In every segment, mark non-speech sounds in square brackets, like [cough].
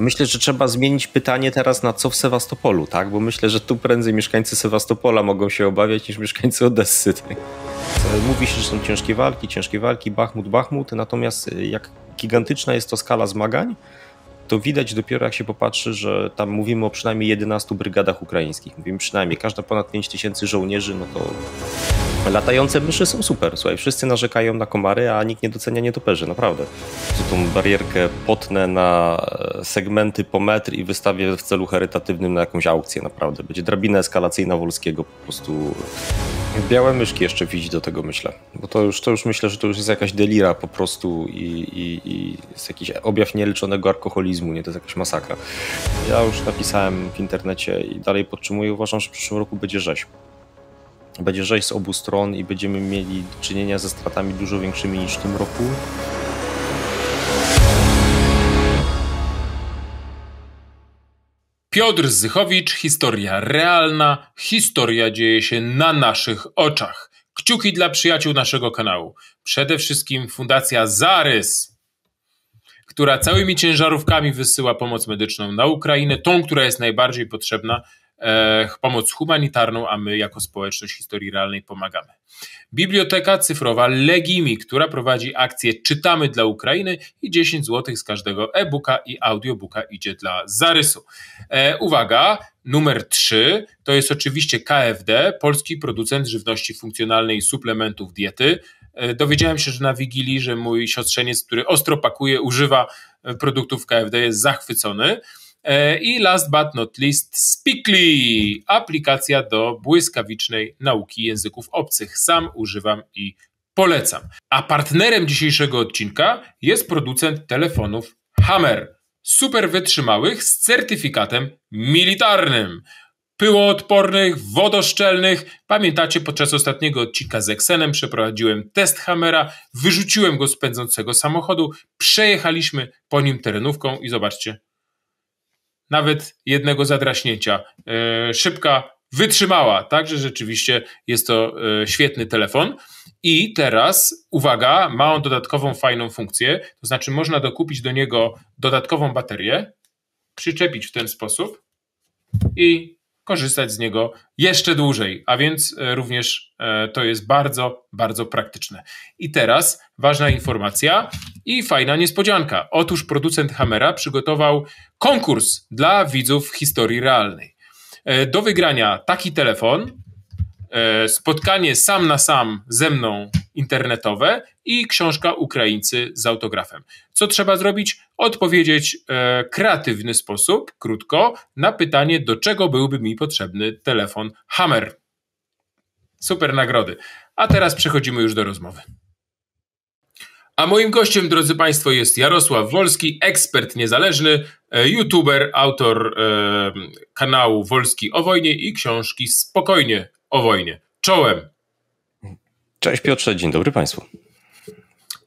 to myślę, że trzeba zmienić pytanie teraz na co w Sewastopolu, tak? Bo myślę, że tu prędzej mieszkańcy Sewastopola mogą się obawiać niż mieszkańcy Odessy. Tak? Mówi się, że są ciężkie walki, ciężkie walki, Bachmut, Bachmut, natomiast y, jak gigantyczna jest to skala zmagań, to widać dopiero jak się popatrzy, że tam mówimy o przynajmniej 11 brygadach ukraińskich. Mówimy przynajmniej, każda ponad 5 tysięcy żołnierzy, no to Latające myszy są super, słuchaj, wszyscy narzekają na komary, a nikt nie docenia nietoperzy, naprawdę. Tu tą barierkę potnę na e, segmenty po metr i wystawię w celu charytatywnym na jakąś aukcję, naprawdę. Będzie drabina eskalacyjna Wolskiego po prostu. Białe myszki jeszcze widzi do tego, myślę. Bo to już, to już myślę, że to już jest jakaś delira po prostu i, i, i jest jakiś objaw nieliczonego alkoholizmu, nie? To jest jakaś masakra. Ja już napisałem w internecie i dalej podtrzymuję, uważam, że w przyszłym roku będzie rzeź będzie rzeź z obu stron i będziemy mieli do czynienia ze stratami dużo większymi niż w tym roku. Piotr Zychowicz, historia realna, historia dzieje się na naszych oczach. Kciuki dla przyjaciół naszego kanału. Przede wszystkim Fundacja Zarys, która całymi ciężarówkami wysyła pomoc medyczną na Ukrainę, tą, która jest najbardziej potrzebna, E, pomoc humanitarną, a my jako społeczność historii realnej pomagamy. Biblioteka cyfrowa Legimi, która prowadzi akcję Czytamy dla Ukrainy i 10 zł z każdego e-booka i audiobooka idzie dla zarysu. E, uwaga, numer 3 to jest oczywiście KFD, polski producent żywności funkcjonalnej i suplementów diety. E, dowiedziałem się, że na Wigilii, że mój siostrzeniec, który ostro pakuje, używa e, produktów KFD, jest zachwycony. E, I last but not least, Speakly, aplikacja do błyskawicznej nauki języków obcych. Sam używam i polecam. A partnerem dzisiejszego odcinka jest producent telefonów Hammer. Super wytrzymałych z certyfikatem militarnym. Pyłoodpornych, wodoszczelnych. Pamiętacie, podczas ostatniego odcinka z Exenem przeprowadziłem test Hammera, wyrzuciłem go z pędzącego samochodu, przejechaliśmy po nim terenówką i zobaczcie, nawet jednego zadraśnięcia. E, szybka wytrzymała, także rzeczywiście jest to e, świetny telefon. I teraz, uwaga, ma on dodatkową fajną funkcję, to znaczy można dokupić do niego dodatkową baterię, przyczepić w ten sposób i korzystać z niego jeszcze dłużej, a więc e, również e, to jest bardzo, bardzo praktyczne. I teraz ważna informacja i fajna niespodzianka. Otóż producent Hamera przygotował konkurs dla widzów historii realnej. E, do wygrania taki telefon, E, spotkanie sam na sam ze mną internetowe i książka Ukraińcy z autografem. Co trzeba zrobić? Odpowiedzieć w e, kreatywny sposób, krótko, na pytanie, do czego byłby mi potrzebny telefon Hammer. Super nagrody. A teraz przechodzimy już do rozmowy. A moim gościem, drodzy Państwo, jest Jarosław Wolski, ekspert niezależny, e, youtuber, autor e, kanału Wolski o wojnie i książki Spokojnie o wojnie. Czołem! Cześć Piotrze, dzień dobry Państwu.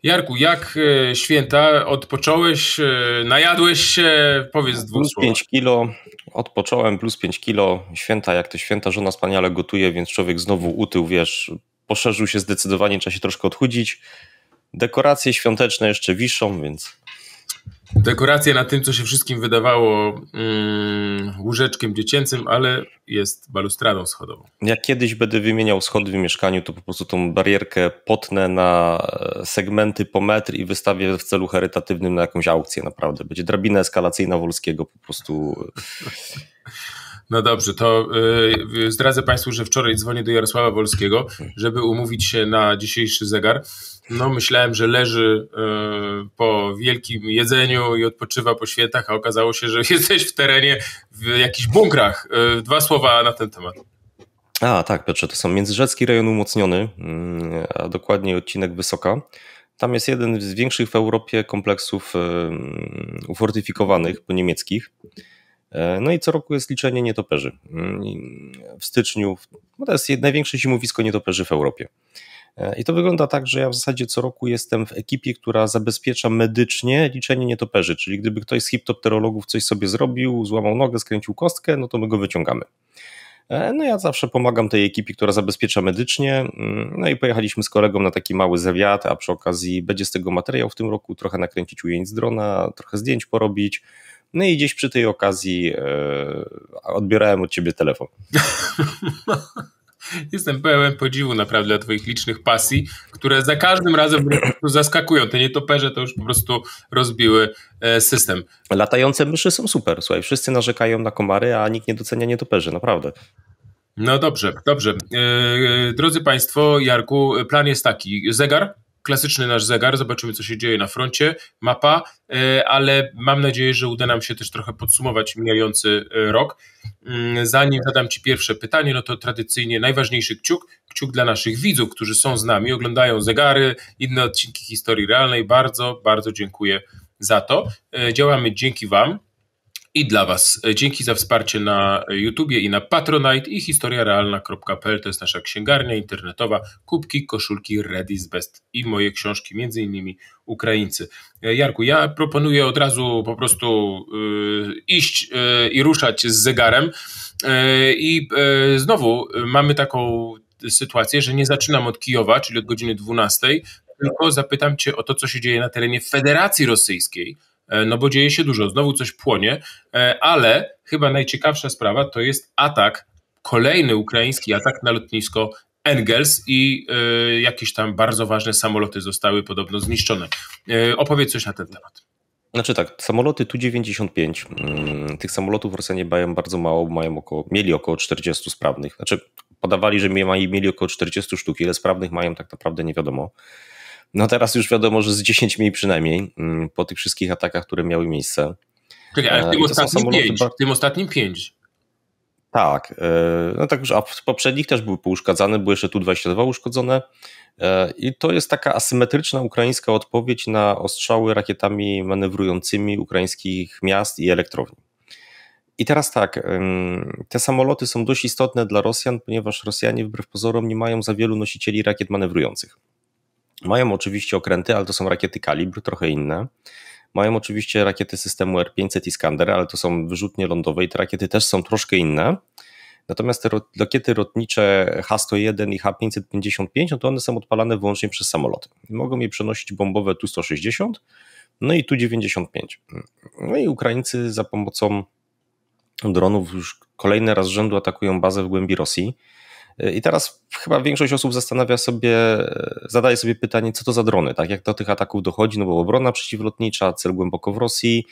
Jarku, jak e, święta? Odpocząłeś, e, najadłeś się? Powiedz plus dwóch Plus 5 kilo, odpocząłem, plus 5 kilo. Święta jak te święta, żona wspaniale gotuje, więc człowiek znowu utył, wiesz, poszerzył się zdecydowanie, trzeba się troszkę odchudzić. Dekoracje świąteczne jeszcze wiszą, więc dekoracje na tym, co się wszystkim wydawało mm, łóżeczkiem dziecięcym, ale jest balustradą schodową. Jak kiedyś będę wymieniał schody w mieszkaniu, to po prostu tą barierkę potnę na e, segmenty po metr i wystawię w celu charytatywnym na jakąś aukcję, naprawdę. Będzie drabina eskalacyjna Wolskiego po prostu. [laughs] No dobrze, to y, zdradzę Państwu, że wczoraj dzwonię do Jarosława Wolskiego, żeby umówić się na dzisiejszy zegar. No myślałem, że leży y, po wielkim jedzeniu i odpoczywa po świętach, a okazało się, że [laughs] jesteś w terenie, w jakichś bunkrach. Y, dwa słowa na ten temat. A tak, Piotrze, to są Międzyrzecki rejon umocniony, mm, a dokładniej odcinek Wysoka. Tam jest jeden z większych w Europie kompleksów ufortyfikowanych po niemieckich. E, no i co roku jest liczenie nietoperzy. Mm, w styczniu, no to jest największe zimowisko nietoperzy w Europie. E, I to wygląda tak, że ja w zasadzie co roku jestem w ekipie, która zabezpiecza medycznie liczenie nietoperzy, czyli gdyby ktoś z hiptopterologów coś sobie zrobił, złamał nogę, skręcił kostkę, no to my go wyciągamy. E, no ja zawsze pomagam tej ekipie, która zabezpiecza medycznie. Mm, no i pojechaliśmy z kolegą na taki mały zawiat, a przy okazji będzie z tego materiał w tym roku, trochę nakręcić ujęć z drona, trochę zdjęć porobić. No i gdzieś przy tej okazji e, odbierałem od ciebie telefon. [laughs] Jestem pełen podziwu naprawdę dla Twoich licznych pasji, które za każdym razem zaskakują. Te nietoperze to już po prostu rozbiły e, system. Latające myszy są super, słuchaj. Wszyscy narzekają na komary, a nikt nie docenia nietoperzy, naprawdę. No dobrze, dobrze. E, drodzy Państwo, Jarku, plan jest taki. Zegar klasyczny nasz zegar, zobaczymy co się dzieje na froncie, mapa, e, ale mam nadzieję, że uda nam się też trochę podsumować mijający e, rok. Mm, zanim zadam Ci pierwsze pytanie, no to tradycyjnie najważniejszy kciuk, kciuk dla naszych widzów, którzy są z nami, oglądają zegary, inne odcinki historii realnej. Bardzo, bardzo dziękuję za to. E, działamy dzięki Wam i dla Was. E, dzięki za wsparcie na YouTubie i na Patronite i historiarealna.pl to jest nasza księgarnia internetowa, kubki, koszulki Redis Best i moje książki, między innymi Ukraińcy. E, Jarku, ja proponuję od razu po prostu yy, iść yy, i ruszać z zegarem i yy, znowu mamy taką sytuację, że nie zaczynam od Kijowa, czyli od godziny 12, tylko zapytam Cię o to, co się dzieje na terenie Federacji Rosyjskiej, E, no bo dzieje się dużo, znowu coś płonie, e, ale chyba najciekawsza sprawa to jest atak, kolejny ukraiński atak na lotnisko Engels i e, jakieś tam bardzo ważne samoloty zostały podobno zniszczone. Opowiedz coś na ten temat. Znaczy tak, samoloty Tu-95, mm, tych samolotów Rosjanie mają bardzo mało, mają około, mieli około 40 sprawnych. Znaczy podawali, że mieli około 40 sztuk, ile sprawnych mają tak naprawdę nie wiadomo. No teraz już wiadomo, że z 10 mniej przynajmniej mm, po tych wszystkich atakach, które miały miejsce. Czekaj, ale w e, tym, ostatnim pięć, tym ostatnim 5. Tak, e, no tak już, a w poprzednich też były pouszkadzane, były jeszcze tu 22 uszkodzone e, i to jest taka asymetryczna ukraińska odpowiedź na ostrzały rakietami manewrującymi ukraińskich miast i elektrowni. I teraz tak, te samoloty są dość istotne dla Rosjan, ponieważ Rosjanie wbrew pozorom nie mają za wielu nosicieli rakiet manewrujących. Mają oczywiście okręty, ale to są rakiety kalibr, trochę inne. Mają oczywiście rakiety systemu R500 Iskander, ale to są wyrzutnie lądowe i te rakiety też są troszkę inne. Natomiast te rakiety lotnicze H-101 i H-555, no to one są odpalane wyłącznie przez samoloty. Mogą je przenosić bombowe Tu-160, no i Tu-95. No i Ukraińcy za pomocą dronów już kolejny raz rzędu atakują bazę w głębi Rosji. I teraz chyba większość osób zastanawia sobie, zadaje sobie pytanie, co to za drony, tak? Jak do tych ataków dochodzi, no bo obrona przeciwlotnicza, cel głęboko w Rosji.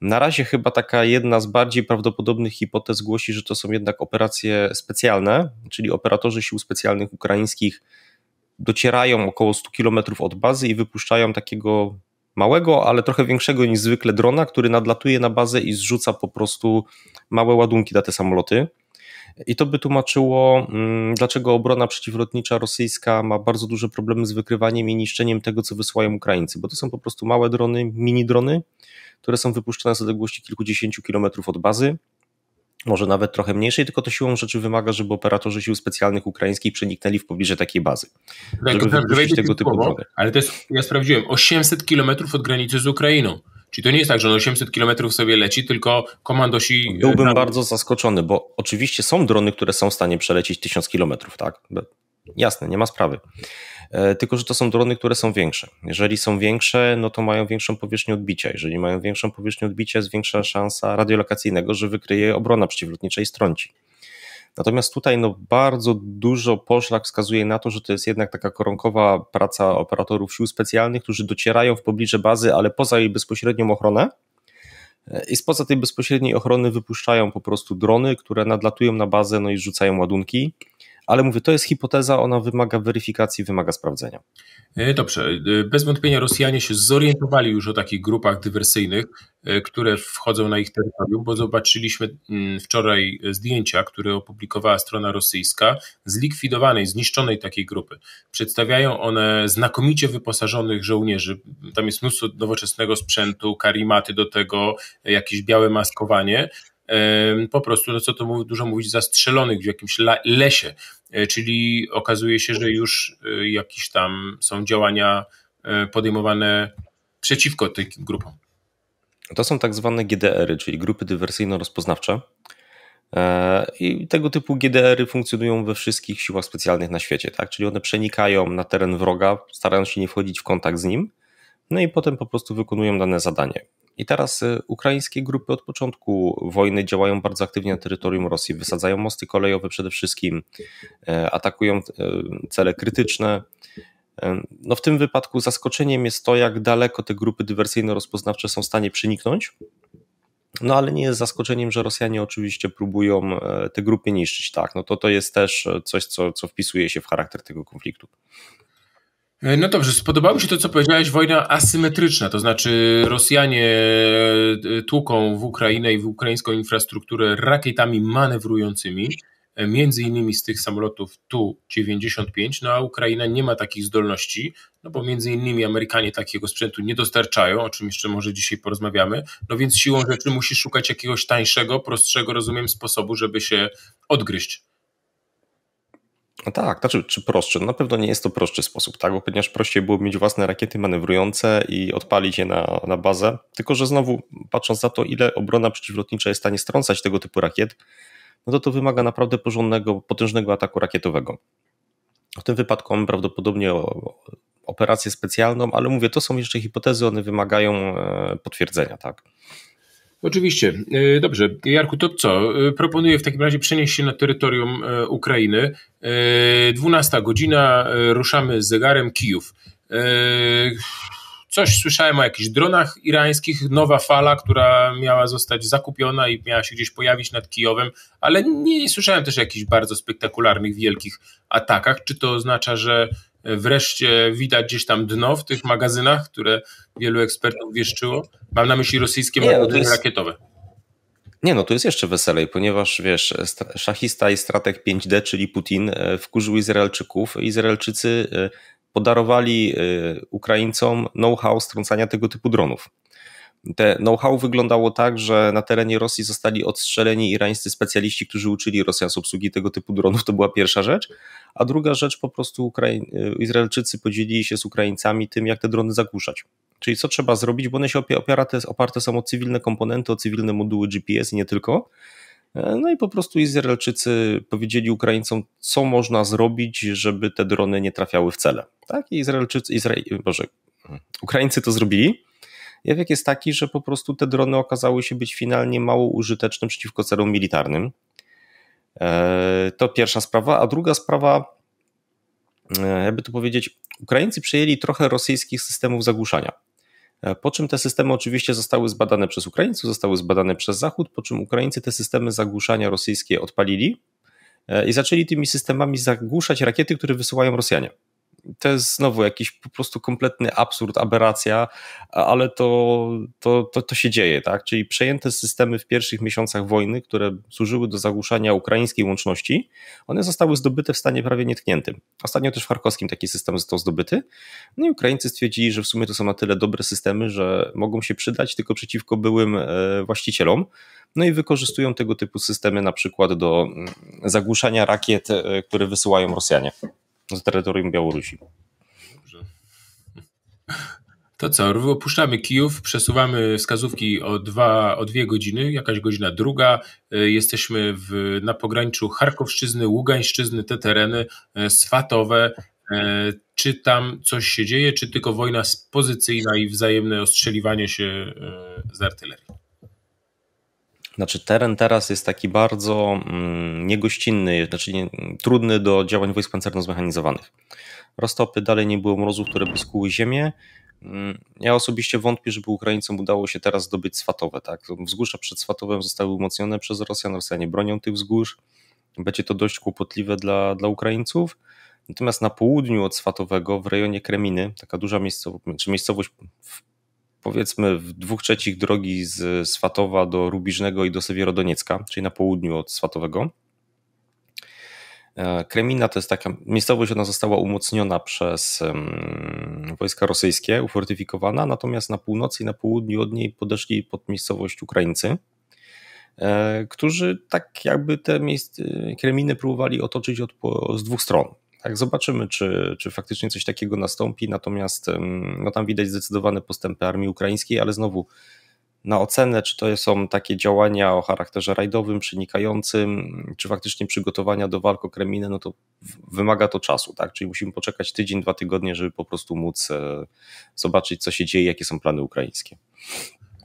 Na razie chyba taka jedna z bardziej prawdopodobnych hipotez głosi, że to są jednak operacje specjalne, czyli operatorzy sił specjalnych ukraińskich docierają około 100 km od bazy i wypuszczają takiego małego, ale trochę większego niż zwykle drona, który nadlatuje na bazę i zrzuca po prostu małe ładunki na te samoloty. I to by tłumaczyło, mm, dlaczego obrona przeciwlotnicza rosyjska ma bardzo duże problemy z wykrywaniem i niszczeniem tego, co wysyłają Ukraińcy, bo to są po prostu małe drony, mini drony, które są wypuszczone z odległości kilkudziesięciu kilometrów od bazy. Może nawet trochę mniejszej, tylko to siłą rzeczy wymaga, żeby operatorzy sił specjalnych ukraińskich przeniknęli w pobliże takiej bazy. Tak, żeby to tego typu drogę. Ale to jest, ja sprawdziłem, 800 kilometrów od granicy z Ukrainą. Czyli to nie jest tak, że on 800 km sobie leci, tylko komandosi... No, byłbym e, na... bardzo zaskoczony, bo oczywiście są drony, które są w stanie przelecieć 1000 km, tak? Jasne, nie ma sprawy. E, tylko, że to są drony, które są większe. Jeżeli są większe, no to mają większą powierzchnię odbicia. Jeżeli mają większą powierzchnię odbicia, jest większa szansa radiolokacyjnego, że wykryje obrona przeciwlotnicza i strąci. Natomiast tutaj no, bardzo dużo poszlak wskazuje na to, że to jest jednak taka koronkowa praca operatorów sił specjalnych, którzy docierają w pobliże bazy, ale poza jej bezpośrednią ochronę. I spoza tej bezpośredniej ochrony wypuszczają po prostu drony, które nadlatują na bazę no i rzucają ładunki ale mówię, to jest hipoteza, ona wymaga weryfikacji, wymaga sprawdzenia. E, dobrze, e, bez wątpienia Rosjanie się zorientowali już o takich grupach dywersyjnych, e, które wchodzą na ich terytorium, bo zobaczyliśmy mm, wczoraj zdjęcia, które opublikowała strona rosyjska, zlikwidowanej, zniszczonej takiej grupy. Przedstawiają one znakomicie wyposażonych żołnierzy. Tam jest mnóstwo nowoczesnego sprzętu, karimaty do tego, jakieś białe maskowanie po prostu, no co to dużo mówić, zastrzelonych w jakimś lesie, e, czyli okazuje się, że już e, jakieś tam są działania e, podejmowane przeciwko tym grupom. To są tak zwane GDR-y, czyli grupy dywersyjno-rozpoznawcze. I tego typu GDR-y funkcjonują we wszystkich siłach specjalnych na świecie, tak? Czyli one przenikają na teren wroga, starają się nie wchodzić w kontakt z nim, no i potem po prostu wykonują dane zadanie. I teraz y, ukraińskie grupy od początku wojny działają bardzo aktywnie na terytorium Rosji, wysadzają mosty kolejowe przede wszystkim, e, atakują e, cele krytyczne. E, no w tym wypadku zaskoczeniem jest to, jak daleko te grupy dywersyjno-rozpoznawcze są w stanie przeniknąć. No ale nie jest zaskoczeniem, że Rosjanie oczywiście próbują te grupy niszczyć, tak? No to to jest też coś, co, co wpisuje się w charakter tego konfliktu. E, no dobrze, spodobało mi się to, co powiedziałeś, wojna asymetryczna, to znaczy Rosjanie e, e, tłuką w Ukrainę i w ukraińską infrastrukturę rakietami manewrującymi, między innymi z tych samolotów Tu-95, no a Ukraina nie ma takich zdolności, no bo między innymi Amerykanie takiego sprzętu nie dostarczają, o czym jeszcze może dzisiaj porozmawiamy, no więc siłą rzeczy musi szukać jakiegoś tańszego, prostszego, rozumiem, sposobu, żeby się odgryźć no tak, znaczy, czy prostszy? No na pewno nie jest to prostszy sposób, tak? Bo ponieważ prościej było mieć własne rakiety manewrujące i odpalić je na, na bazę. Tylko, że znowu, patrząc na to, ile obrona przeciwlotnicza jest w stanie strącać tego typu rakiet, no to to wymaga naprawdę porządnego, potężnego ataku rakietowego. W tym wypadku mamy prawdopodobnie operację specjalną, ale mówię, to są jeszcze hipotezy, one wymagają e, potwierdzenia, tak? Oczywiście. E, dobrze. Jarku, to co? E, proponuję w takim razie przenieść się na terytorium e, Ukrainy. 12 godzina, ruszamy z zegarem Kijów. Coś słyszałem o jakichś dronach irańskich, nowa fala, która miała zostać zakupiona i miała się gdzieś pojawić nad Kijowem, ale nie słyszałem też o jakichś bardzo spektakularnych, wielkich atakach. Czy to oznacza, że Wreszcie widać gdzieś tam dno w tych magazynach, które wielu ekspertów wieszczyło. Mam na myśli rosyjskie Nie, no magazyny jest... rakietowe. Nie no, to jest jeszcze weselej, ponieważ wiesz, szachista i strateg 5D, czyli Putin, e, wkurzył Izraelczyków. Izraelczycy e, podarowali e, Ukraińcom know-how strącania tego typu dronów. Te know-how wyglądało tak, że na terenie Rosji zostali odstrzeleni irańscy specjaliści, którzy uczyli Rosjan z obsługi tego typu dronów. To była pierwsza rzecz. A druga rzecz, po prostu Izraelczycy podzielili się z Ukraińcami tym, jak te drony zagłuszać. Czyli co trzeba zrobić, bo one się opiera, te, oparte są o cywilne komponenty, o cywilne moduły GPS i nie tylko. E, no i po prostu Izraelczycy powiedzieli Ukraińcom, co można zrobić, żeby te drony nie trafiały w cele. Tak? I Izraelczycy, Boże, Ukraińcy to zrobili. Efekt jest taki, że po prostu te drony okazały się być finalnie mało użyteczne przeciwko celom militarnym. E, to pierwsza sprawa. A druga sprawa, e, jakby to powiedzieć, Ukraińcy przejęli trochę rosyjskich systemów zagłuszania. E, po czym te systemy oczywiście zostały zbadane przez Ukraińców, zostały zbadane przez Zachód, po czym Ukraińcy te systemy zagłuszania rosyjskie odpalili i zaczęli tymi systemami zagłuszać rakiety, które wysyłają Rosjanie to jest znowu jakiś po prostu kompletny absurd, aberracja, ale to, to, to, to się dzieje, tak? Czyli przejęte systemy w pierwszych miesiącach wojny, które służyły do zagłuszania ukraińskiej łączności, one zostały zdobyte w stanie prawie nietkniętym. Ostatnio też w Charkowskim taki system został zdobyty. No i Ukraińcy stwierdzili, że w sumie to są na tyle dobre systemy, że mogą się przydać tylko przeciwko byłym e, właścicielom. No i wykorzystują tego typu systemy na przykład do mm, zagłuszania rakiet, e, które wysyłają Rosjanie z terytorium Białorusi. Dobrze. To co, opuszczamy Kijów, przesuwamy wskazówki o, dwa, o dwie godziny, jakaś godzina druga. E, jesteśmy w, na pograniczu Charkowszczyzny, Ługańszczyzny, te tereny e, swatowe. E, czy tam coś się dzieje, czy tylko wojna pozycyjna i wzajemne ostrzeliwanie się z artylerii? Znaczy teren teraz jest taki bardzo mm, niegościnny, znaczy nie, trudny do działań wojsk pancerno-zmechanizowanych. Roztopy dalej nie było mrozów, które by skuły ziemię. Mm, ja osobiście wątpię, żeby Ukraińcom udało się teraz zdobyć Swatowe. Tak? Wzgórza przed Swatowem zostały umocnione przez Rosjan, Rosjanie bronią tych wzgórz. Będzie to dość kłopotliwe dla, dla Ukraińców. Natomiast na południu od Swatowego, w rejonie Kreminy, taka duża miejscowość, czy znaczy miejscowość w powiedzmy w dwóch trzecich drogi z Swatowa do Rubiżnego i do Sewierodoniecka, czyli na południu od Swatowego. E, Kremina to jest taka miejscowość, ona została umocniona przez wojska rosyjskie, ufortyfikowana, natomiast na północy i na południu od niej podeszli pod miejscowość Ukraińcy, e, którzy tak jakby te miejsc, e, Kreminy próbowali otoczyć od, z dwóch stron. Tak, zobaczymy, czy, czy faktycznie coś takiego nastąpi. Natomiast no, tam widać zdecydowane postępy armii ukraińskiej, ale znowu na ocenę, czy to są takie działania o charakterze rajdowym, przenikającym, czy faktycznie przygotowania do walk o Kreminę, no to wymaga to czasu, tak? Czyli musimy poczekać tydzień, dwa tygodnie, żeby po prostu móc e, zobaczyć, co się dzieje, jakie są plany ukraińskie.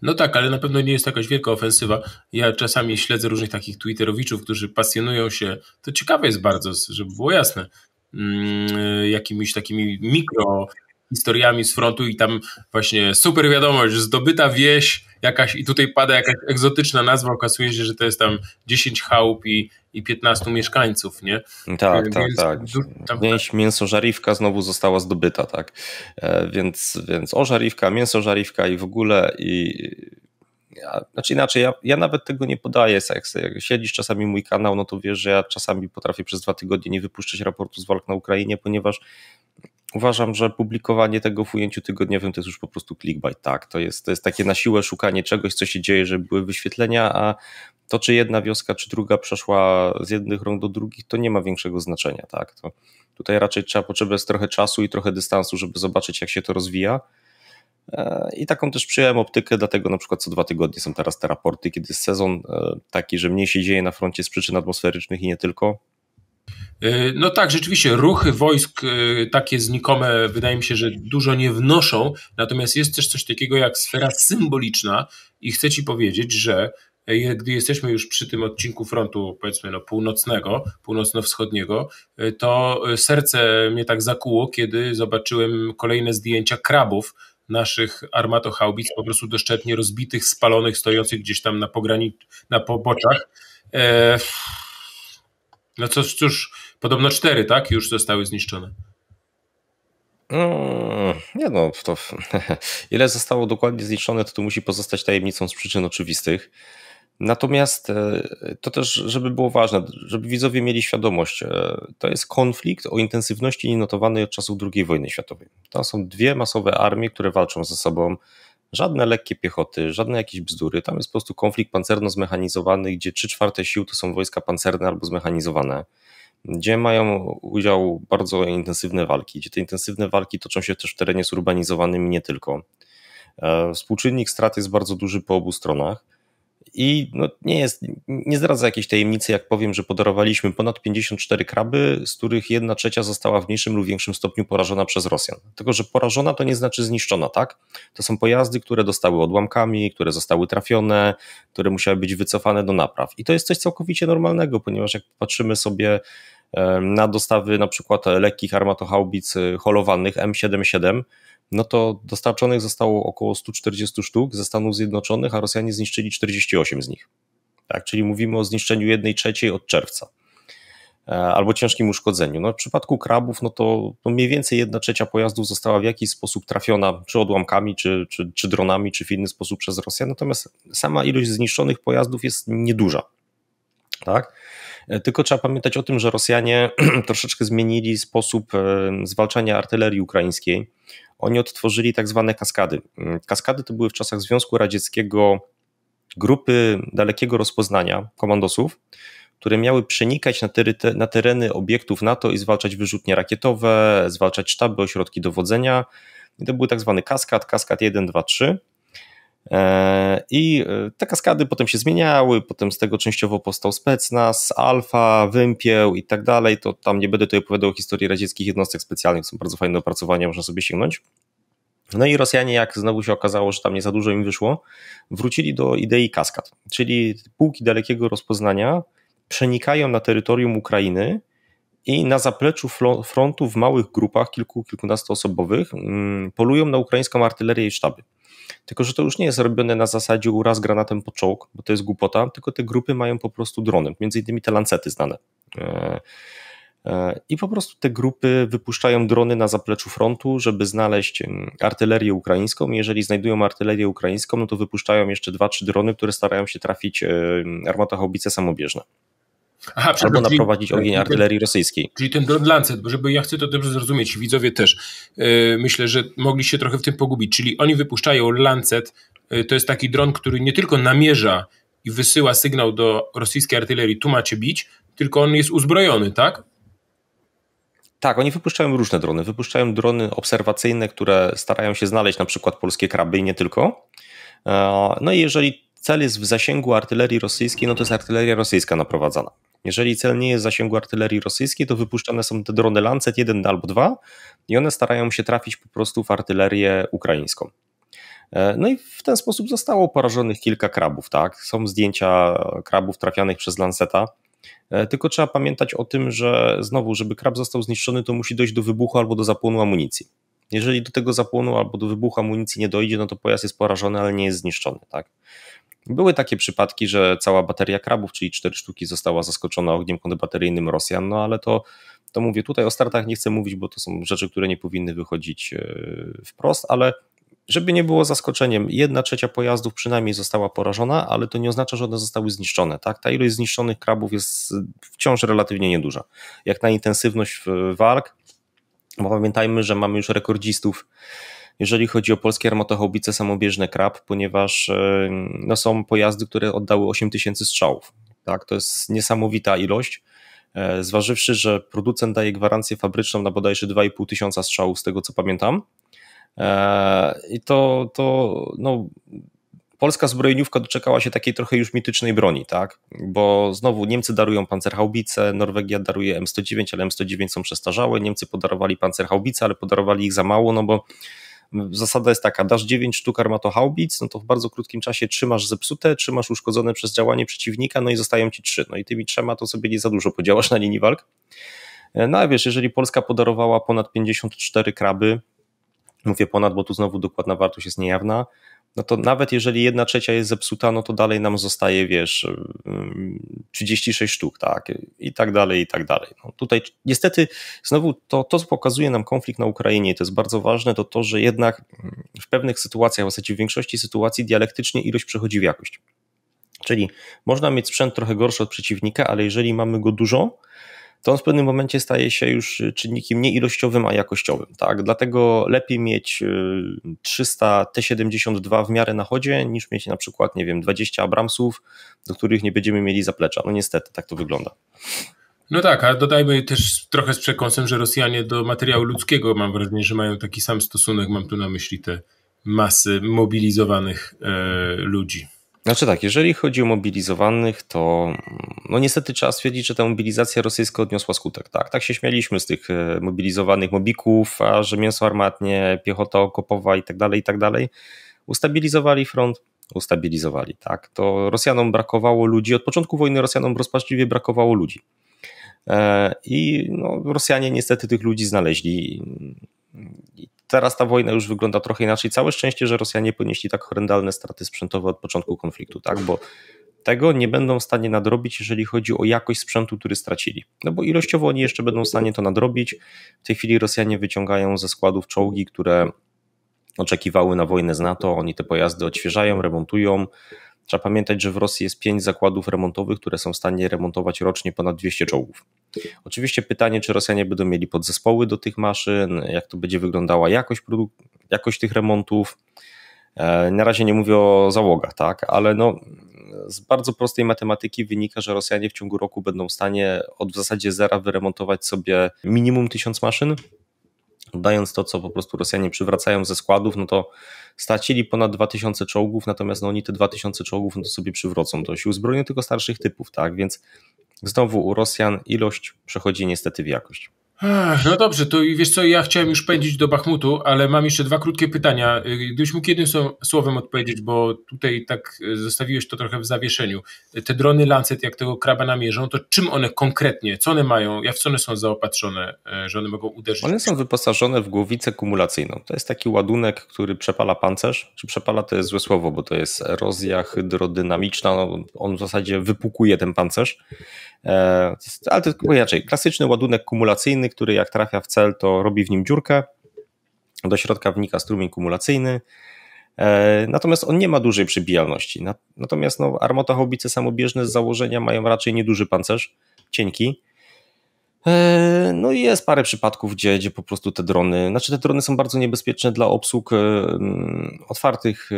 No tak, ale na pewno nie jest to jakaś wielka ofensywa. Ja czasami śledzę różnych takich Twitterowiczów, którzy pasjonują się. To ciekawe jest bardzo, żeby było jasne. Mm, jakimiś takimi mikro historiami z frontu i tam właśnie super wiadomość, zdobyta wieś jakaś i tutaj pada jakaś egzotyczna nazwa, okazuje się, że to jest tam 10 chałup i, i 15 mieszkańców, nie? Tak, tak, tak. Tam, Wieś mięsożarifka znowu została zdobyta, tak? E, więc, więc ożarifka, mięsożarifka i w ogóle i ja, znaczy inaczej, ja, ja nawet tego nie podaję. Jak, jak śledzisz czasami mój kanał, no to wiesz, że ja czasami potrafię przez dwa tygodnie nie wypuszczać raportu z walk na Ukrainie, ponieważ uważam, że publikowanie tego w ujęciu tygodniowym to jest już po prostu clickbait, tak, to jest, to jest takie na siłę szukanie czegoś, co się dzieje, żeby były wyświetlenia, a to, czy jedna wioska, czy druga przeszła z jednych rąk do drugich, to nie ma większego znaczenia, tak, to tutaj raczej trzeba potrzebę trochę czasu i trochę dystansu, żeby zobaczyć, jak się to rozwija, E, I taką też przyjąłem optykę, dlatego na przykład co dwa tygodnie są teraz te raporty, kiedy jest sezon e, taki, że mniej się dzieje na froncie z przyczyn atmosferycznych i nie tylko. E, no tak, rzeczywiście ruchy wojsk takie znikome wydaje mi się, że dużo nie wnoszą, natomiast jest też coś takiego jak sfera symboliczna i chcę Ci powiedzieć, że gdy jesteśmy już przy tym odcinku frontu, powiedzmy, no, północnego, północno-wschodniego, to serce mnie tak zakuło, kiedy zobaczyłem kolejne zdjęcia krabów naszych armatochaubic, po prostu doszczętnie rozbitych, spalonych, stojących gdzieś tam na, pogranic- na poboczach. E, no cóż, cóż, podobno cztery, tak? Już zostały zniszczone. Mm, nie no, to [laughs] ile zostało dokładnie zniszczone, to tu musi pozostać tajemnicą z przyczyn oczywistych. Natomiast e, to też, żeby było ważne, żeby widzowie mieli świadomość, e, to jest konflikt o intensywności nienotowanej od czasów II wojny światowej. To są dwie masowe armie, które walczą ze sobą. Żadne lekkie piechoty, żadne jakieś bzdury. Tam jest po prostu konflikt pancerno-zmechanizowany, gdzie trzy czwarte sił to są wojska pancerne albo zmechanizowane, gdzie mają udział bardzo intensywne walki, gdzie te intensywne walki toczą się też w terenie zurbanizowanym i nie tylko. E, współczynnik strat jest bardzo duży po obu stronach. I no, nie, jest, nie zdradza jakiejś tajemnicy, jak powiem, że podarowaliśmy ponad 54 kraby, z których jedna trzecia została w mniejszym lub większym stopniu porażona przez Rosjan. Tylko, że porażona to nie znaczy zniszczona, tak? To są pojazdy, które dostały odłamkami, które zostały trafione, które musiały być wycofane do napraw. I to jest coś całkowicie normalnego, ponieważ jak patrzymy sobie na dostawy na przykład lekkich armatohaubic y, holowanych M77, no to dostarczonych zostało około 140 sztuk ze Stanów Zjednoczonych, a Rosjanie zniszczyli 48 z nich. Tak, czyli mówimy o zniszczeniu 1 trzeciej od czerwca e, albo ciężkim uszkodzeniu. No, w przypadku krabów, no to, to no mniej więcej 1 trzecia pojazdów została w jakiś sposób trafiona, czy odłamkami, czy, czy, czy dronami, czy w inny sposób przez Rosję. Natomiast sama ilość zniszczonych pojazdów jest nieduża. Tak? Tylko trzeba pamiętać o tym, że Rosjanie [clears throat] troszeczkę zmienili sposób e, zwalczania artylerii ukraińskiej. Oni odtworzyli tak zwane kaskady. Mm, kaskady to były w czasach Związku Radzieckiego grupy dalekiego rozpoznania komandosów, które miały przenikać na, teryte, na tereny obiektów NATO i zwalczać wyrzutnie rakietowe, zwalczać sztaby, ośrodki dowodzenia. I to były tak zwany kaskad, kaskad 1, 2, 3. E, I e, te kaskady potem się zmieniały, potem z tego częściowo powstał Specnaz, Alfa, Wympieł i tak dalej. To tam nie będę tutaj opowiadał o historii radzieckich jednostek specjalnych, są bardzo fajne opracowania, można sobie sięgnąć. No i Rosjanie, jak znowu się okazało, że tam nie za dużo im wyszło, wrócili do idei kaskad, czyli pułki dalekiego rozpoznania przenikają na terytorium Ukrainy i na zapleczu frontu w małych grupach kilku, kilkunastoosobowych mm, polują na ukraińską artylerię i sztaby. Tylko, że to już nie jest robione na zasadzie uraz granatem po czołg, bo to jest głupota, tylko te grupy mają po prostu drony, między innymi te lancety znane. E, e, I po prostu te grupy wypuszczają drony na zapleczu frontu, żeby znaleźć artylerię ukraińską. Jeżeli znajdują artylerię ukraińską, no to wypuszczają jeszcze dwa, trzy drony, które starają się trafić armatochaubice samobieżne. Aha, albo naprowadzić ogień ten, artylerii rosyjskiej. Czyli ten Lancet, bo żeby ja chcę to dobrze zrozumieć, widzowie też, yy, myślę, że mogli się trochę w tym pogubić, czyli oni wypuszczają Lancet, yy, to jest taki dron, który nie tylko namierza i wysyła sygnał do rosyjskiej artylerii, tu macie bić, tylko on jest uzbrojony, tak? Tak, oni wypuszczają różne drony. Wypuszczają drony obserwacyjne, które starają się znaleźć na przykład polskie kraby i nie tylko. E, no i jeżeli cel jest w zasięgu artylerii rosyjskiej, no to jest artyleria rosyjska naprowadzana. Jeżeli cel nie jest w zasięgu artylerii rosyjskiej, to wypuszczane są te drony Lancet 1 albo 2 i one starają się trafić po prostu w artylerię ukraińską. E, no i w ten sposób zostało porażonych kilka krabów, tak? Są zdjęcia krabów trafianych przez Lanceta. E, tylko trzeba pamiętać o tym, że znowu, żeby krab został zniszczony, to musi dojść do wybuchu albo do zapłonu amunicji. Jeżeli do tego zapłonu albo do wybuchu amunicji nie dojdzie, no to pojazd jest porażony, ale nie jest zniszczony, tak? Były takie przypadki, że cała bateria krabów, czyli cztery sztuki, została zaskoczona ogniem kontrbateryjnym Rosjan, no ale to, to mówię tutaj o startach, nie chcę mówić, bo to są rzeczy, które nie powinny wychodzić e, wprost, ale żeby nie było zaskoczeniem, jedna trzecia pojazdów przynajmniej została porażona, ale to nie oznacza, że one zostały zniszczone. Tak? Ta ilość zniszczonych krabów jest wciąż relatywnie nieduża. Jak na intensywność walk, bo pamiętajmy, że mamy już rekordzistów jeżeli chodzi o polskie armatochaubice samobieżne Krab, ponieważ e, no, są pojazdy, które oddały 8000 strzałów. Tak? To jest niesamowita ilość. E, zważywszy, że producent daje gwarancję fabryczną na bodajże 2,5 tysiąca strzałów, z tego co pamiętam, e, i to, to no, polska zbrojeniówka doczekała się takiej trochę już mitycznej broni, tak? Bo znowu Niemcy darują pancerhaubice, Norwegia daruje M109, ale M109 są przestarzałe. Niemcy podarowali pancerhaubice, ale podarowali ich za mało, no bo Zasada jest taka, dasz 9 sztuk armatohaubic, no to w bardzo krótkim czasie trzymasz zepsute, trzymasz uszkodzone przez działanie przeciwnika, no i zostają ci trzy. No i tymi trzema to sobie nie za dużo podziałasz na linii walk. E, no a wiesz, jeżeli Polska podarowała ponad 54 kraby, mówię ponad, bo tu znowu dokładna wartość jest niejawna, no to nawet jeżeli jedna trzecia jest zepsuta, no to dalej nam zostaje, wiesz, 36 mm, sztuk, tak, i tak dalej, i tak dalej. No tutaj niestety znowu to, to, co pokazuje nam konflikt na Ukrainie, to jest bardzo ważne, to to, że jednak w pewnych sytuacjach, w zasadzie w większości sytuacji dialektycznie ilość przechodzi w jakość. Czyli można mieć sprzęt trochę gorszy od przeciwnika, ale jeżeli mamy go dużo, to on w pewnym momencie staje się już y, czynnikiem nie ilościowym, a jakościowym. Tak? Dlatego lepiej mieć 300 y, T72 w miarę na chodzie, niż mieć na przykład, nie wiem, 20 Abramsów, do których nie będziemy mieli zaplecza. No niestety, tak to wygląda. No tak, a dodajmy też trochę z przekąsem, że Rosjanie do materiału ludzkiego mam wrażenie, że mają taki sam stosunek, mam tu na myśli te masy mobilizowanych e, ludzi. Znaczy tak, jeżeli chodzi o mobilizowanych, to mm, no niestety trzeba stwierdzić, że ta mobilizacja rosyjska odniosła skutek. Tak, tak się śmialiśmy z tych e, mobilizowanych mobików, a że mięso armatnie, piechota okopowa i tak dalej, i tak dalej. Ustabilizowali front, ustabilizowali, tak. To Rosjanom brakowało ludzi, od początku wojny Rosjanom rozpaczliwie brakowało ludzi. E, I no, Rosjanie niestety tych ludzi znaleźli teraz ta wojna już wygląda trochę inaczej. Całe szczęście, że Rosjanie ponieśli tak horrendalne straty sprzętowe od początku konfliktu, tak? Bo tego nie będą w stanie nadrobić, jeżeli chodzi o jakość sprzętu, który stracili. No bo ilościowo oni jeszcze będą w stanie to nadrobić. W tej chwili Rosjanie wyciągają ze składów czołgi, które oczekiwały na wojnę z NATO. Oni te pojazdy odświeżają, remontują, Trzeba pamiętać, że w Rosji jest pięć zakładów remontowych, które są w stanie remontować rocznie ponad 200 czołgów. Oczywiście pytanie, czy Rosjanie będą mieli podzespoły do tych maszyn, jak to będzie wyglądała jakość, jakość tych remontów. E, na razie nie mówię o załogach, tak, ale no, z bardzo prostej matematyki wynika, że Rosjanie w ciągu roku będą w stanie od w zasadzie zera wyremontować sobie minimum 1000 maszyn, dając to, co po prostu Rosjanie przywracają ze składów, no to stracili ponad 2000 czołgów, natomiast no oni te 2000 czołgów no to sobie przywrócą do sił zbrojnych tylko starszych typów, tak? Więc znowu u Rosjan ilość przechodzi niestety w jakość no dobrze, to wiesz co, ja chciałem już pędzić do Bachmutu, ale mam jeszcze dwa krótkie pytania. Gdybyś mógł jednym słowem odpowiedzieć, bo tutaj tak e, zostawiłeś to trochę w zawieszeniu. Te drony Lancet, jak tego kraba namierzą, to czym one konkretnie, co one mają, jak w co one są zaopatrzone, e, że one mogą uderzyć? One są wyposażone w głowicę kumulacyjną. To jest taki ładunek, który przepala pancerz. Czy przepala to jest złe słowo, bo to jest erozja hydrodynamiczna. No, on w zasadzie wypukuje ten pancerz E, ale to jest inaczej, klasyczny ładunek kumulacyjny, który jak trafia w cel, to robi w nim dziurkę, do środka wnika strumień kumulacyjny, e, Natomiast on nie ma dużej przybijalności. Natomiast no, armata samobieżne z założenia mają raczej nieduży pancerz, cienki. E, no i jest parę przypadków, gdzie, gdzie po prostu te drony, znaczy te drony są bardzo niebezpieczne dla obsług otwartych,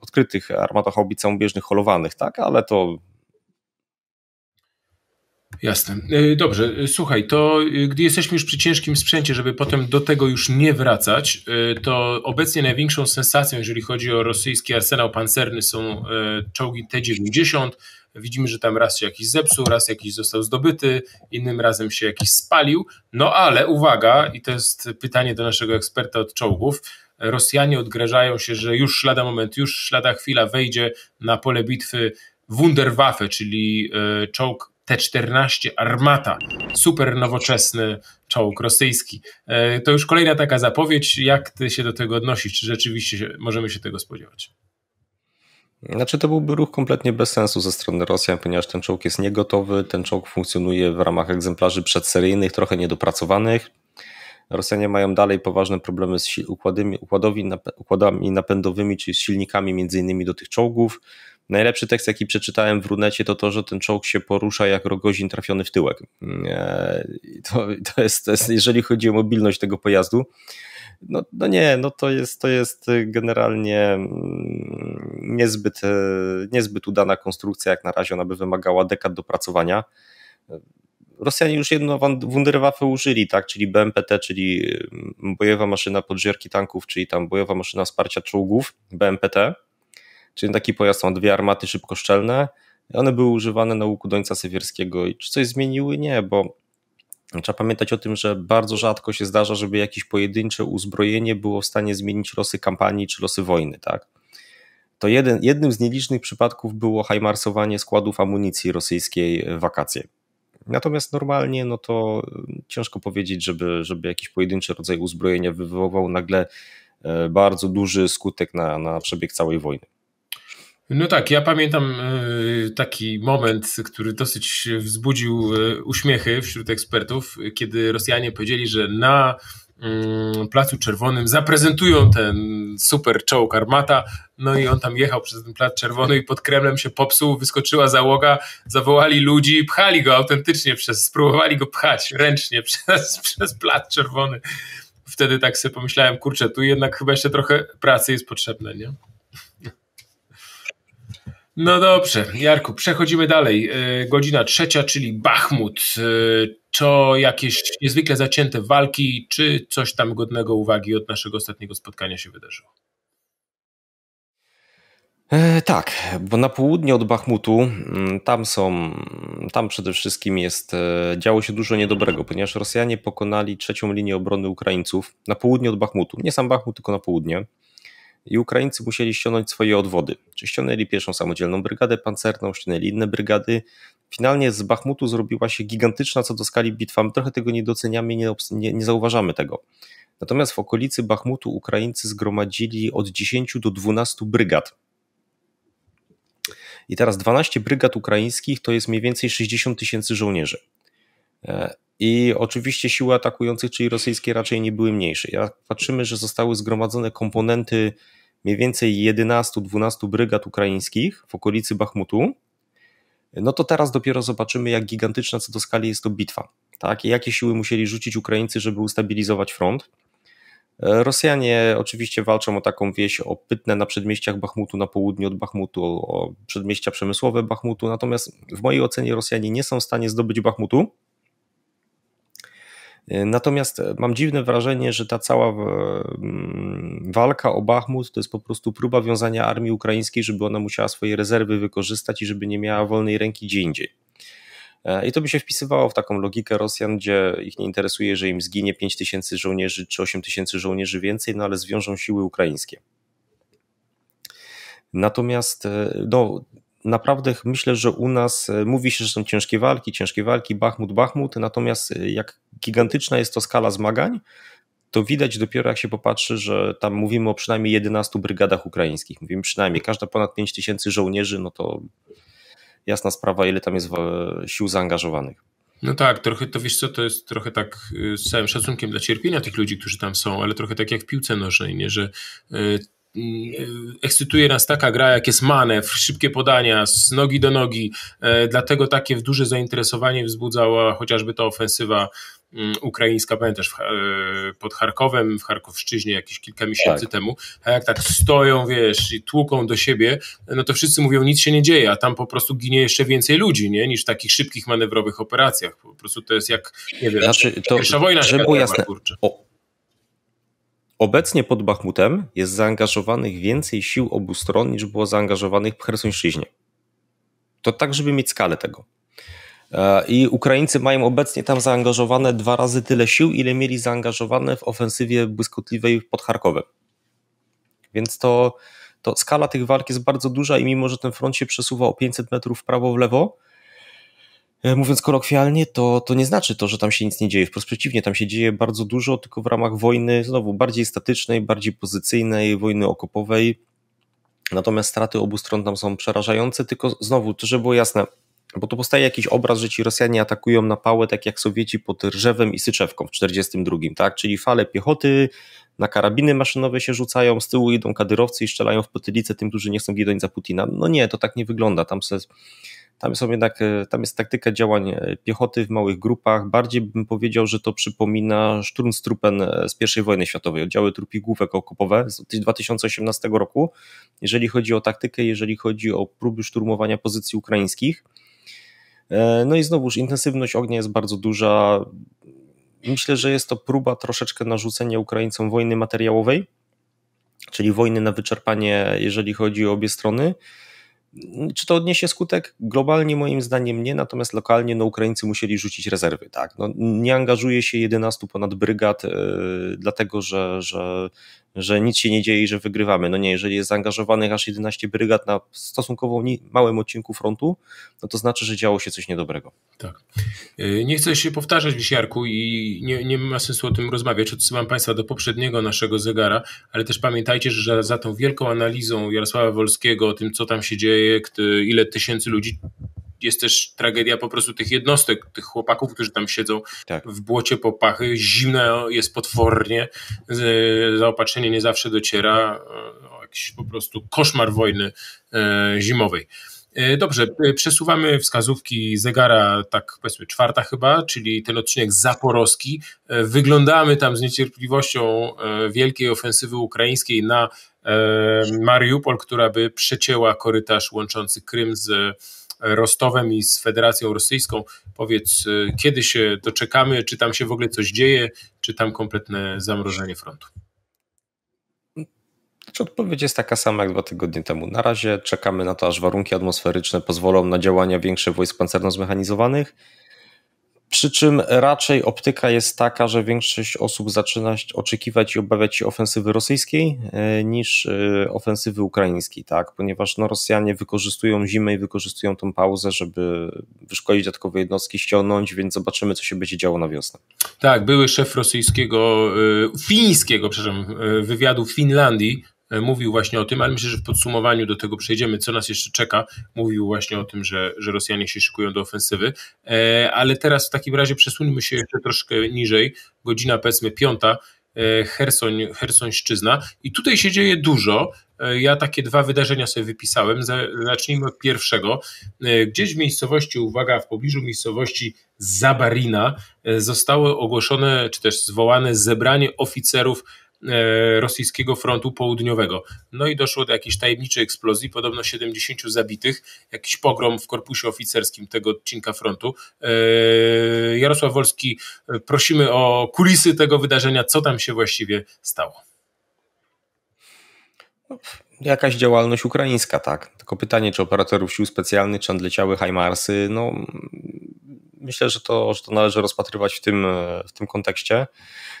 odkrytych armatach samobieżnych holowanych, tak? Ale to Jasne. E, dobrze, e, słuchaj, to e, gdy jesteśmy już przy ciężkim sprzęcie, żeby potem do tego już nie wracać, to obecnie największą sensacją, jeżeli chodzi o rosyjski arsenał pancerny, są czołgi T-90. Widzimy, że tam raz się jakiś zepsuł, raz jakiś został zdobyty, innym razem się jakiś spalił. No ale uwaga, i to jest pytanie do naszego eksperta od czołgów. Rosjanie odgrażają się, że już szlada moment, już szlada chwila wejdzie na pole bitwy Wunderwaffe, czyli czołg T-14 Armata, super nowoczesny czołg rosyjski. E, to już kolejna taka zapowiedź. Jak ty się do tego odnosisz? Czy rzeczywiście możemy się tego spodziewać? Znaczy, to byłby ruch kompletnie bez sensu ze strony Rosjan, ponieważ ten czołg jest niegotowy. Ten czołg funkcjonuje w ramach egzemplarzy przedseryjnych, trochę niedopracowanych. Rosjanie mają dalej poważne problemy z układami, układami napędowymi, czyli z silnikami między innymi do tych czołgów. Najlepszy tekst, jaki przeczytałem w Runecie, to to, że ten czołg się porusza jak rogozin trafiony w tyłek. Mm, e, to, to, jest, to jest, jeżeli chodzi o mobilność tego pojazdu, no, no nie, no to jest, to jest generalnie mm, niezbyt, e, niezbyt udana konstrukcja, jak na razie ona by wymagała dekad dopracowania Rosjanie już jedno Wunderwaffe użyli, tak, czyli BMPT, czyli mm, bojowa maszyna podżerki tanków, czyli tam bojowa maszyna wsparcia czołgów, BMPT, czyli taki pojazd ma dwie armaty szybkoszczelne i one były używane na łuku Dońca Sywierskiego. I czy coś zmieniły? Nie, bo trzeba pamiętać o tym, że bardzo rzadko się zdarza, żeby jakieś pojedyncze uzbrojenie było w stanie zmienić losy kampanii czy losy wojny, tak to jeden, jednym z nielicznych przypadków było hajmarsowanie składów amunicji rosyjskiej w wakacje. Natomiast normalnie, no to y, ciężko powiedzieć, żeby, żeby jakiś pojedynczy rodzaj uzbrojenia wywoływał nagle e, bardzo duży skutek na, na przebieg całej wojny. No tak, ja pamiętam e, taki moment, który dosyć wzbudził e, uśmiechy wśród ekspertów, kiedy Rosjanie powiedzieli, że na Mm, Placu Czerwonym, zaprezentują ten super czołg Armata, no i on tam jechał przez ten Plac Czerwony i pod Kremlem się popsuł, wyskoczyła załoga, zawołali ludzi, pchali go autentycznie przez, spróbowali go pchać ręcznie [laughs] przez, przez Plac Czerwony. Wtedy tak sobie pomyślałem, kurczę, tu jednak chyba jeszcze trochę pracy jest potrzebne, nie? No dobrze, Jarku, przechodzimy dalej. E, godzina trzecia, czyli Bachmut. E, to jakieś niezwykle zacięte walki, czy coś tam godnego uwagi od naszego ostatniego spotkania się wydarzyło? E, tak, bo na południe od Bachmutu mm, tam są, tam przede wszystkim jest, e, działo się dużo niedobrego, ponieważ Rosjanie pokonali trzecią linię obrony Ukraińców na południe od Bachmutu. Nie sam Bachmut, tylko na południe i Ukraińcy musieli ściągnąć swoje odwody. Czyli ściągnęli pierwszą samodzielną brygadę pancerną, ściągnęli inne brygady. Finalnie z Bachmutu zrobiła się gigantyczna co do skali bitwa. My trochę tego nie doceniamy, nie, nie, nie zauważamy tego. Natomiast w okolicy Bachmutu Ukraińcy zgromadzili od 10 do 12 brygad. I teraz 12 brygad ukraińskich to jest mniej więcej 60 tysięcy żołnierzy. E, i oczywiście siły atakujących, czyli rosyjskie, raczej nie były mniejsze. Jak patrzymy, że zostały zgromadzone komponenty mniej więcej 11-12 brygad ukraińskich w okolicy Bachmutu, no to teraz dopiero zobaczymy, jak gigantyczna co do skali jest to bitwa. Tak? I jakie siły musieli rzucić Ukraińcy, żeby ustabilizować front. E, Rosjanie oczywiście walczą o taką wieś o Pytne na przedmieściach Bachmutu, na południu od Bachmutu, o przedmieścia przemysłowe Bachmutu, natomiast w mojej ocenie Rosjanie nie są w stanie zdobyć Bachmutu, E, natomiast e, mam dziwne wrażenie, że ta cała mm, walka o Bachmut to jest po prostu próba wiązania armii ukraińskiej, żeby ona musiała swoje rezerwy wykorzystać i żeby nie miała wolnej ręki gdzie indziej. E, I to by się wpisywało w taką logikę Rosjan, gdzie ich nie interesuje, że im zginie 5 tysięcy żołnierzy czy 8 tysięcy żołnierzy więcej, no ale zwiążą siły ukraińskie. Natomiast no, naprawdę myślę, że u nas e, mówi się, że są ciężkie walki, ciężkie walki, Bachmut, Bachmut, natomiast e, jak gigantyczna jest to skala zmagań, to widać dopiero jak się popatrzy, że tam mówimy o przynajmniej 11 brygadach ukraińskich. Mówimy przynajmniej, każda ponad 5 tysięcy żołnierzy, no to jasna sprawa, ile tam jest e, sił zaangażowanych. No tak, trochę to wiesz co, to jest trochę tak z całym szacunkiem dla cierpienia tych ludzi, którzy tam są, ale trochę tak jak w piłce nożnej, nie? że E, ekscytuje nas taka gra, jak jest manewr, szybkie podania z nogi do nogi. E, dlatego takie duże zainteresowanie wzbudzała chociażby ta ofensywa mm, ukraińska, pamiętasz, e, pod Charkowem, w Charkowszczyźnie jakieś kilka miesięcy tak. temu, a jak tak stoją, wiesz, i tłuką do siebie, no to wszyscy mówią, nic się nie dzieje, a tam po prostu ginie jeszcze więcej ludzi, nie, niż w takich szybkich manewrowych operacjach. Po prostu to jest jak, nie wiem, znaczy, to, pierwsza wojna żeby światowa, jasne, o, Obecnie pod Bachmutem jest zaangażowanych więcej sił obu stron niż było zaangażowanych w Hersońszczyźnie. To tak, żeby mieć skalę tego. E, I Ukraińcy mają obecnie tam zaangażowane dwa razy tyle sił, ile mieli zaangażowane w ofensywie błyskotliwej pod Charkowem. Więc to, to skala tych walk jest bardzo duża i mimo, że ten front się przesuwa o 500 metrów w prawo, w lewo, E, mówiąc kolokwialnie, to, to nie znaczy to, że tam się nic nie dzieje. Wprost przeciwnie, tam się dzieje bardzo dużo, tylko w ramach wojny, znowu bardziej statycznej, bardziej pozycyjnej, wojny okopowej. Natomiast straty obu stron tam są przerażające, tylko znowu, to żeby było jasne, bo tu powstaje jakiś obraz, że ci Rosjanie atakują na pałę, tak jak Sowieci pod Rżewem i Syczewką w 1942, tak? Czyli fale piechoty, na karabiny maszynowe się rzucają, z tyłu idą kadyrowcy i strzelają w potylicę tym, którzy nie chcą ginąć za Putina. No nie, to tak nie wygląda. Tam se tam są jednak, e, tam jest taktyka działań e, piechoty w małych grupach. Bardziej bym powiedział, że to przypomina Sturmstruppen e, z I wojny światowej, oddziały trupigłówek okupowe z 2018 roku, jeżeli chodzi o taktykę, jeżeli chodzi o próby szturmowania pozycji ukraińskich. No i znowuż intensywność ognia jest bardzo duża. Myślę, że jest to próba troszeczkę narzucenia Ukraińcom wojny materiałowej, czyli wojny na wyczerpanie, jeżeli chodzi o obie strony. Czy to odniesie skutek? Globalnie moim zdaniem nie, natomiast lokalnie no, Ukraińcy musieli rzucić rezerwy. Tak? No, nie angażuje się 11 ponad brygad, yy, dlatego że, że że nic się nie dzieje i że wygrywamy. No nie, jeżeli jest zaangażowanych aż 11 brygad na stosunkowo małym odcinku frontu, no to znaczy, że działo się coś niedobrego. Tak. Y, nie chcę się powtarzać, Wisiarku, i nie, nie ma sensu o tym rozmawiać. Odsyłam Państwa do poprzedniego naszego zegara, ale też pamiętajcie, że za tą wielką analizą Jarosława Wolskiego o tym, co tam się dzieje, ile tysięcy ludzi jest też tragedia po prostu tych jednostek, tych chłopaków, którzy tam siedzą tak. w błocie po pachy, zimno jest potwornie, e, zaopatrzenie nie zawsze dociera, e, jakiś po prostu koszmar wojny e, zimowej. Dobrze, przesuwamy wskazówki zegara, tak powiedzmy czwarta chyba, czyli ten odcinek zaporowski. Wyglądamy tam z niecierpliwością wielkiej ofensywy ukraińskiej na Mariupol, która by przecięła korytarz łączący Krym z Rostowem i z Federacją Rosyjską. Powiedz, y, kiedy się doczekamy, czy tam się w ogóle coś dzieje, czy tam kompletne zamrożenie frontu? Znaczy odpowiedź jest taka sama jak dwa tygodnie temu. Na razie czekamy na to, aż warunki atmosferyczne pozwolą na działania większych wojsk pancerno-zmechanizowanych przy czym raczej optyka jest taka, że większość osób zaczyna oczekiwać i obawiać się ofensywy rosyjskiej e, niż e, ofensywy ukraińskiej, tak? Ponieważ no, Rosjanie wykorzystują zimę i wykorzystują tą pauzę, żeby wyszkolić dodatkowe jednostki, ściągnąć, więc zobaczymy, co się będzie działo na wiosnę. Tak, były szef rosyjskiego, e, fińskiego, przepraszam, wywiadu w Finlandii E, mówił właśnie o tym, ale myślę, że w podsumowaniu do tego przejdziemy, co nas jeszcze czeka. Mówił właśnie o tym, że, że Rosjanie się szykują do ofensywy, e, ale teraz w takim razie przesuńmy się jeszcze troszkę niżej, godzina powiedzmy piąta, e, Hersoń, Hersońszczyzna i tutaj się dzieje dużo. Ja takie dwa wydarzenia sobie wypisałem. Zacznijmy od pierwszego. Gdzieś w miejscowości, uwaga, w pobliżu miejscowości Zabarina zostało ogłoszone, czy też zwołane zebranie oficerów E, rosyjskiego frontu południowego. No i doszło do jakiejś tajemniczej eksplozji, podobno 70 zabitych, jakiś pogrom w korpusie oficerskim tego odcinka frontu. E, Jarosław Wolski, e, prosimy o kulisy tego wydarzenia, co tam się właściwie stało. No, jakaś działalność ukraińska, tak. Tylko pytanie, czy operatorów sił specjalnych, czy odleciały Hajmarsy, no myślę, że to, że to należy rozpatrywać w tym, e, w tym kontekście.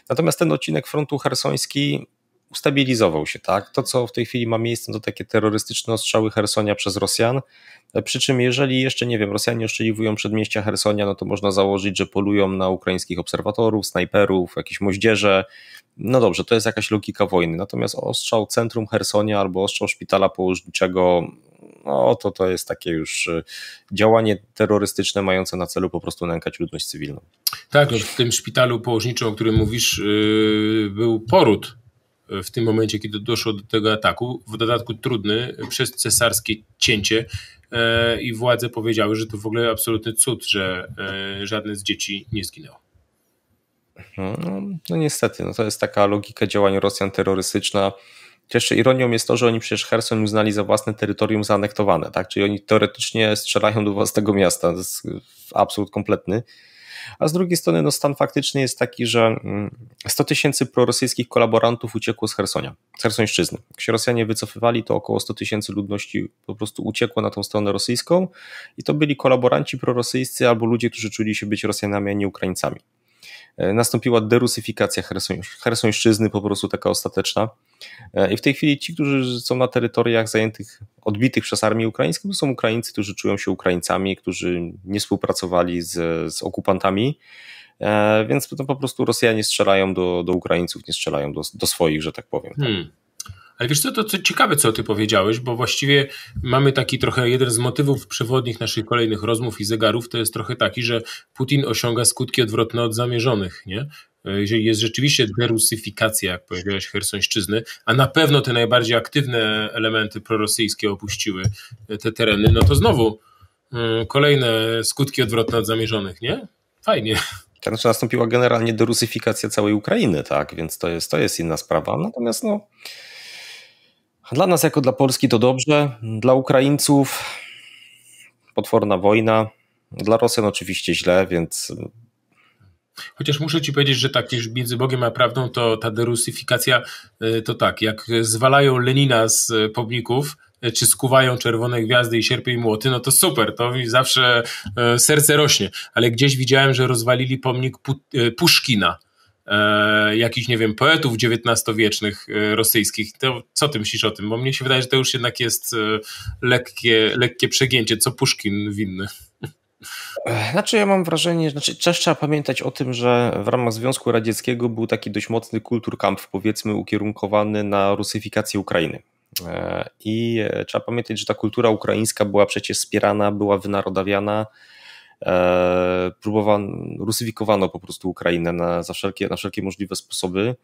Natomiast ten odcinek frontu hersoński ustabilizował się, tak? To, co w tej chwili ma miejsce, no to takie terrorystyczne ostrzały Hersonia przez Rosjan. E, przy czym, jeżeli jeszcze, nie wiem, Rosjanie oszczeliwują przedmieścia Hersonia, no to można założyć, że polują na ukraińskich obserwatorów, snajperów, jakieś moździerze. No dobrze, to jest jakaś logika wojny. Natomiast ostrzał centrum Hersonia albo ostrzał szpitala położniczego no to to jest takie już y, działanie terrorystyczne mające na celu po prostu nękać ludność cywilną. Tak, no, w tym szpitalu położniczym, o którym mówisz, y, był poród y, w tym momencie, kiedy doszło do tego ataku, w dodatku trudny, przez cesarskie cięcie i władze powiedziały, że to w ogóle absolutny cud, że żadne z dzieci nie zginęło. Mhm, no, no niestety, no to jest taka logika działań Rosjan terrorystyczna, jeszcze ironią jest to, że oni przecież Herson uznali za własne terytorium zaanektowane, tak? Czyli oni teoretycznie strzelają do własnego miasta. To jest absolut kompletny. A z drugiej strony no, stan faktyczny jest taki, że 100 mm, tysięcy prorosyjskich kolaborantów uciekło z Hersonia, z Hersońszczyzny. Jak się Rosjanie wycofywali, to około 100 tysięcy ludności po prostu uciekło na tą stronę rosyjską i to byli kolaboranci prorosyjscy albo ludzie, którzy czuli się być Rosjanami, a nie Ukraińcami. E, nastąpiła derusyfikacja Hersońszczyzny, po prostu taka ostateczna. E, I w tej chwili ci, którzy są na terytoriach zajętych, odbitych przez armię ukraińską, to są Ukraińcy, którzy czują się Ukraińcami, którzy nie współpracowali z, z okupantami. E, więc to po prostu Rosjanie strzelają do, do Ukraińców, nie strzelają do, do swoich, że tak powiem. Hmm. Ale wiesz co, to ciekawe, co ty powiedziałeś, bo właściwie mamy taki trochę jeden z motywów przewodnich naszych kolejnych rozmów i zegarów, to jest trochę taki, że Putin osiąga skutki odwrotne od zamierzonych, nie? E, jeżeli jest rzeczywiście derusyfikacja, jak powiedziałeś, hersońszczyzny, a na pewno te najbardziej aktywne elementy prorosyjskie opuściły te tereny, no to znowu mm, kolejne skutki odwrotne od zamierzonych, nie? Fajnie. To tak, znaczy nastąpiła generalnie derusyfikacja całej Ukrainy, tak? Więc to jest, to jest inna sprawa. Natomiast no, dla nas jako dla Polski to dobrze, dla Ukraińców potworna wojna, dla Rosjan oczywiście źle, więc Chociaż muszę ci powiedzieć, że tak, już między Bogiem a prawdą to ta derusyfikacja e, to tak, jak zwalają Lenina z e, pomników, e, czy skuwają czerwone gwiazdy i Sierpień i młoty, no to super, to mi zawsze serce rośnie. Ale gdzieś widziałem, że rozwalili pomnik Puszkina, jakichś, nie wiem, poetów XIX-wiecznych rosyjskich. To, co ty myślisz o tym? Bo mnie się wydaje, że to już jednak jest lekkie, lekkie przegięcie, co Puszkin winny. Znaczy, ja mam wrażenie, znaczy też trzeba pamiętać o tym, że w ramach Związku Radzieckiego był taki dość mocny kulturkampf, powiedzmy, ukierunkowany na rusyfikację Ukrainy. I e, trzeba pamiętać, że ta kultura ukraińska była przecież wspierana, była wynarodawiana. Próbowano, rusyfikowano po prostu Ukrainę na, za wszelkie, na wszelkie możliwe sposoby.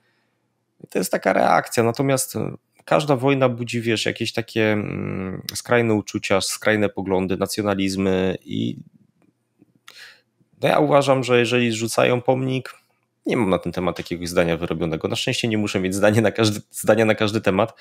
I to jest taka reakcja. Natomiast e, każda wojna budzi, wiesz, jakieś takie mm, skrajne uczucia, skrajne poglądy, nacjonalizmy i no ja uważam, że jeżeli zrzucają pomnik, nie mam na ten temat jakiegoś zdania wyrobionego. Na szczęście nie muszę mieć zdania na każdy, zdania na każdy temat.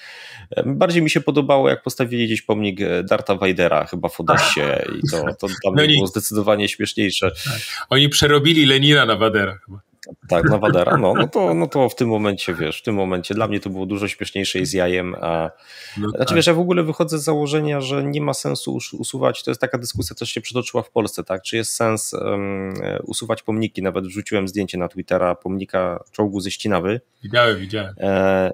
E, bardziej mi się podobało, jak postawili gdzieś pomnik e, Darta Vadera chyba w Odasie, i to, to dla no mnie było zdecydowanie śmieszniejsze. Tak. Oni przerobili Lenina na Vadera chyba. Tak, na Wadera, no, no, to, no to w tym momencie, wiesz, w tym momencie dla mnie to było dużo śmieszniejsze z jajem. A... No znaczy, tak. wiesz, ja w ogóle wychodzę z założenia, że nie ma sensu usuwać, to jest taka dyskusja, też się przytoczyła w Polsce, tak, czy jest sens um, usuwać pomniki, nawet wrzuciłem zdjęcie na Twittera pomnika czołgu ze Ścinawy. Widziałem, widziałem. E...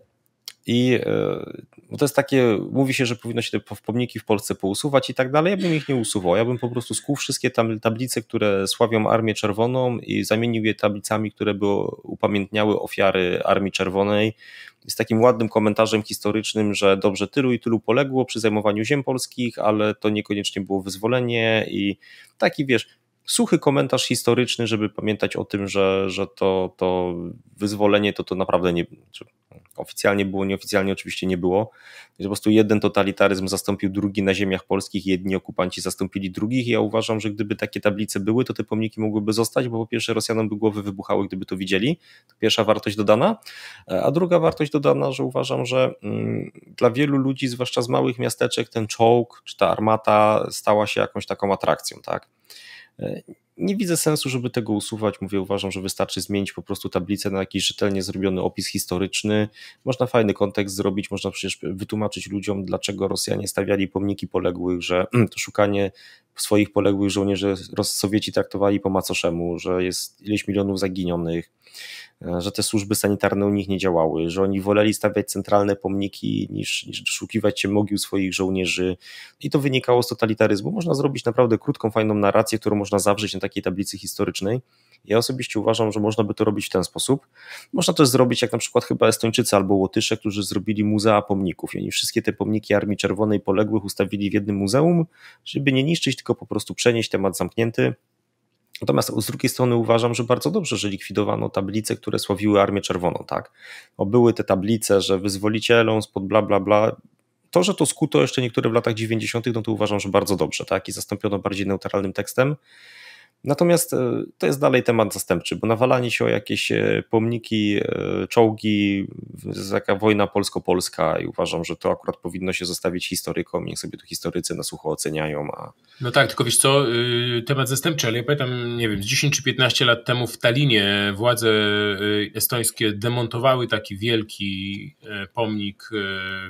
I e, bo no to jest takie, mówi się, że powinno się te pomniki w Polsce pousuwać i tak dalej, ja bym ich nie usuwał, ja bym po prostu skuł wszystkie tam tablice, które sławią Armię Czerwoną i zamienił je tablicami, które by upamiętniały ofiary Armii Czerwonej z takim ładnym komentarzem historycznym, że dobrze tylu i tylu poległo przy zajmowaniu ziem polskich, ale to niekoniecznie było wyzwolenie i taki wiesz, suchy komentarz historyczny, żeby pamiętać o tym, że, że to, to wyzwolenie to to naprawdę nie, Oficjalnie było, nieoficjalnie oczywiście nie było. Po prostu jeden totalitaryzm zastąpił drugi na ziemiach polskich, jedni okupanci zastąpili drugich. Ja uważam, że gdyby takie tablice były, to te pomniki mogłyby zostać, bo po pierwsze Rosjanom by głowy wybuchały, gdyby to widzieli. To pierwsza wartość dodana. A druga wartość dodana, że uważam, że mm, dla wielu ludzi, zwłaszcza z małych miasteczek, ten czołg czy ta armata stała się jakąś taką atrakcją, tak? E, nie widzę sensu, żeby tego usuwać. Mówię, uważam, że wystarczy zmienić po prostu tablicę na jakiś rzetelnie zrobiony opis historyczny. Można fajny kontekst zrobić, można przecież wytłumaczyć ludziom, dlaczego Rosjanie stawiali pomniki poległych, że [clears throat] to szukanie swoich poległych żołnierzy Sowieci traktowali po macoszemu, że jest ileś milionów zaginionych E, że te służby sanitarne u nich nie działały, że oni woleli stawiać centralne pomniki niż, niż doszukiwać się mogił swoich żołnierzy i to wynikało z totalitaryzmu. Można zrobić naprawdę krótką, fajną narrację, którą można zawrzeć na takiej tablicy historycznej. Ja osobiście uważam, że można by to robić w ten sposób. Można też zrobić jak na przykład chyba Estończycy albo Łotysze, którzy zrobili muzea pomników i oni wszystkie te pomniki Armii Czerwonej poległych ustawili w jednym muzeum, żeby nie niszczyć, tylko po prostu przenieść temat zamknięty Natomiast z drugiej strony uważam, że bardzo dobrze, że likwidowano tablice, które sławiły Armię Czerwoną, tak? Bo były te tablice, że wyzwolicielą, spod bla bla bla. To, że to skuto jeszcze niektóre w latach 90., no to uważam, że bardzo dobrze, tak? I zastąpiono bardziej neutralnym tekstem. Natomiast e, to jest dalej temat zastępczy, bo nawalanie się o jakieś e, pomniki, e, czołgi, taka wojna polsko-polska i uważam, że to akurat powinno się zostawić historykom, niech sobie tu historycy na sucho oceniają. A... No tak, tylko wiesz co, y, temat zastępczy, ale ja pamiętam, nie wiem, z 10 czy 15 lat temu w Talinie władze y, estońskie demontowały taki wielki pomnik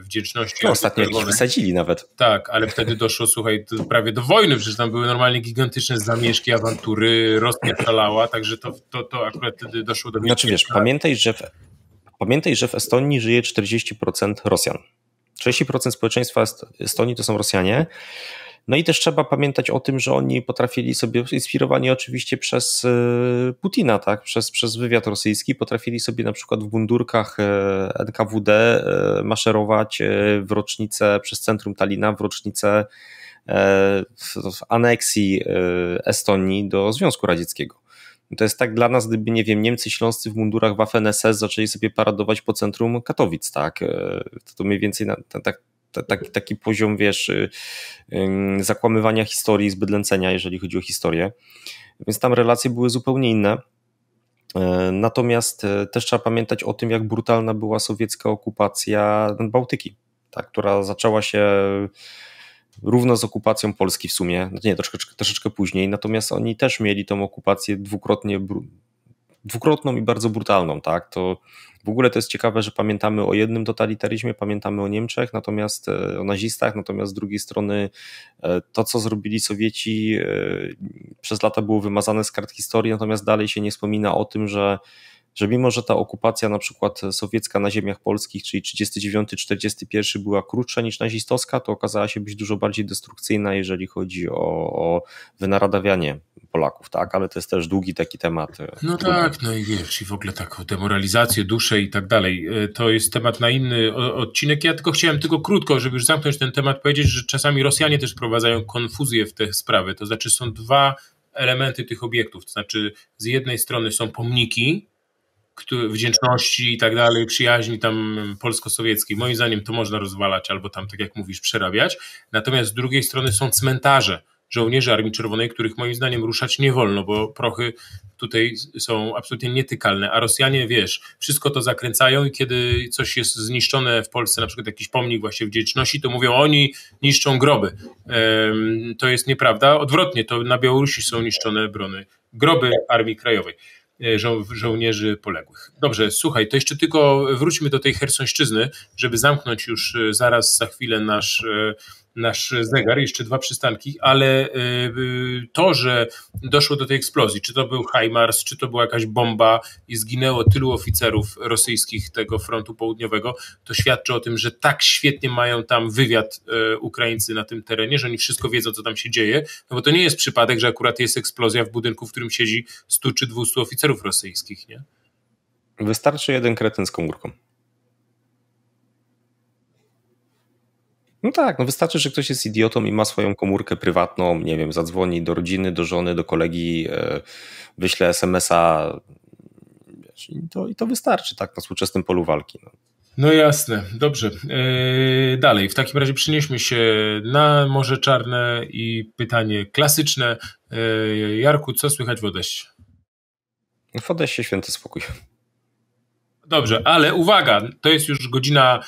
wdzięczności. No, ostatnio jakiś wysadzili nawet. Tak, ale wtedy doszło, słuchaj, prawie do wojny, przecież tam były normalnie gigantyczne zamieszki, awantury kultury, Rosja szalała, także to, to, to akurat wtedy doszło do... Znaczy wiesz, pamiętaj że, w, pamiętaj, że w Estonii żyje 40% Rosjan. 30% społeczeństwa Estonii to są Rosjanie. No i też trzeba pamiętać o tym, że oni potrafili sobie, inspirowani oczywiście przez y, Putina, tak, przez, przez wywiad rosyjski, potrafili sobie na przykład w mundurkach y, NKWD y, maszerować w rocznicę przez centrum Talina, w rocznicę E, w aneksji e, Estonii do Związku Radzieckiego. To jest tak dla nas, gdyby, nie wiem, Niemcy śląscy w mundurach Waffen SS zaczęli sobie paradować po centrum Katowic, tak? E, to, to mniej więcej na, tak, taki, taki poziom, wiesz, y, zakłamywania historii, zbydlęcenia, jeżeli chodzi o historię. Więc tam relacje były zupełnie inne. Natomiast też trzeba pamiętać o tym, jak brutalna była sowiecka okupacja Bałtyki, tak? która zaczęła się równo z okupacją Polski w sumie, no nie, troszeczkę, troszeczkę później, natomiast oni też mieli tą okupację dwukrotnie, dwukrotną i bardzo brutalną, tak, to w ogóle to jest ciekawe, że pamiętamy o jednym totalitaryzmie, pamiętamy o Niemczech, natomiast e, o nazistach, natomiast z drugiej strony e, to, co zrobili Sowieci e, przez lata było wymazane z kart historii, natomiast dalej się nie wspomina o tym, że że mimo, że ta okupacja na przykład sowiecka na ziemiach polskich, czyli 39-41 była krótsza niż nazistowska, to okazała się być dużo bardziej destrukcyjna, jeżeli chodzi o, o wynaradawianie Polaków, tak? Ale to jest też długi taki temat. E, no trudny. tak, no i wiesz, i w ogóle taką demoralizację, duszę i tak dalej. E, to jest temat na inny odcinek. Ja tylko chciałem tylko krótko, żeby już zamknąć ten temat, powiedzieć, że czasami Rosjanie też prowadzają konfuzję w te sprawy. To znaczy są dwa elementy tych obiektów. To znaczy z jednej strony są pomniki, wdzięczności i tak dalej, przyjaźni tam polsko-sowieckiej. Moim zdaniem to można rozwalać albo tam, tak jak mówisz, przerabiać. Natomiast z drugiej strony są cmentarze żołnierzy Armii Czerwonej, których moim zdaniem ruszać nie wolno, bo prochy tutaj są absolutnie nietykalne, a Rosjanie, wiesz, wszystko to zakręcają i kiedy coś jest zniszczone w Polsce, na przykład jakiś pomnik właśnie wdzięczności, to mówią, oni niszczą groby. To jest nieprawda. Odwrotnie, to na Białorusi są niszczone brony, groby Armii Krajowej. E, żo żołnierzy poległych. Dobrze, słuchaj, to jeszcze tylko wróćmy do tej hersońszczyzny, żeby zamknąć już e, zaraz za chwilę nasz e, nasz zegar, jeszcze dwa przystanki, ale e, to, że doszło do tej eksplozji, czy to był HIMARS, czy to była jakaś bomba i zginęło tylu oficerów rosyjskich tego frontu południowego, to świadczy o tym, że tak świetnie mają tam wywiad e, Ukraińcy na tym terenie, że oni wszystko wiedzą, co tam się dzieje, no bo to nie jest przypadek, że akurat jest eksplozja w budynku, w którym siedzi 100 czy 200 oficerów rosyjskich, nie? Wystarczy jeden kretyn z komórką. No tak, no wystarczy, że ktoś jest idiotą i ma swoją komórkę prywatną, nie wiem, zadzwoni do rodziny, do żony, do kolegi, e, wyśle SMS-a wiesz, i, to, i to wystarczy, tak, na współczesnym polu walki. No. No jasne, dobrze. E, dalej, w takim razie przenieśmy się na Morze Czarne i pytanie klasyczne. E, Jarku, co słychać w Odeście? W Odeście święty spokój. Dobrze, ale uwaga, to jest już godzina.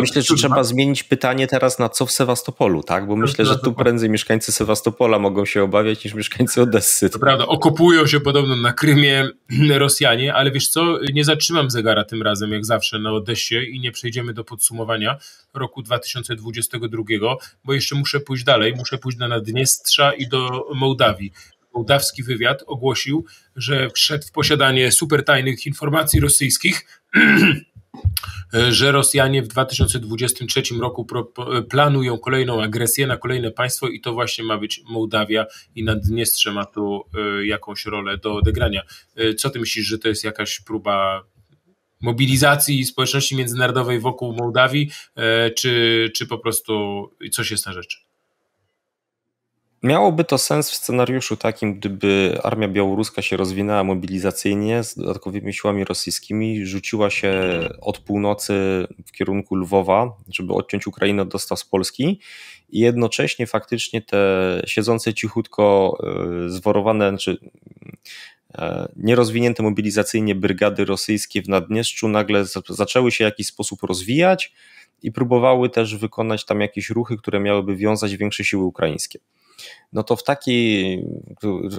Myślę, że trzeba zmienić pytanie teraz na co w Sewastopolu, tak? Bo myślę, że tu prędzej mieszkańcy Sewastopola mogą się obawiać niż mieszkańcy Odessy. To prawda, okopują się podobno na Krymie [clears throat] Rosjanie, ale wiesz co, nie zatrzymam zegara tym razem, jak zawsze na Odessie i nie przejdziemy do podsumowania roku 2022, bo jeszcze muszę pójść dalej, muszę pójść na Naddniestrza i do Mołdawii mołdawski wywiad ogłosił, że wszedł w posiadanie supertajnych informacji rosyjskich [clears throat] że Rosjanie w 2023 roku planują kolejną agresję na kolejne państwo i to właśnie ma być Mołdawia i Naddniestrze ma tu y, jakąś rolę do odegrania. Y, co ty myślisz, że to jest jakaś próba mobilizacji społeczności międzynarodowej wokół Mołdawii, y, czy, czy po prostu coś jest na rzeczy? Miałoby to sens w scenariuszu takim, gdyby armia białoruska się rozwinęła mobilizacyjnie z dodatkowymi siłami rosyjskimi, rzuciła się od północy w kierunku Lwowa, żeby odciąć Ukrainę od dostaw z Polski i jednocześnie faktycznie te siedzące cichutko e, zworowane, czy znaczy, e, nierozwinięte mobilizacyjnie brygady rosyjskie w Naddniestrzu nagle zaczęły się w jakiś sposób rozwijać i próbowały też wykonać tam jakieś ruchy, które miałyby wiązać większe siły ukraińskie no to w takiej,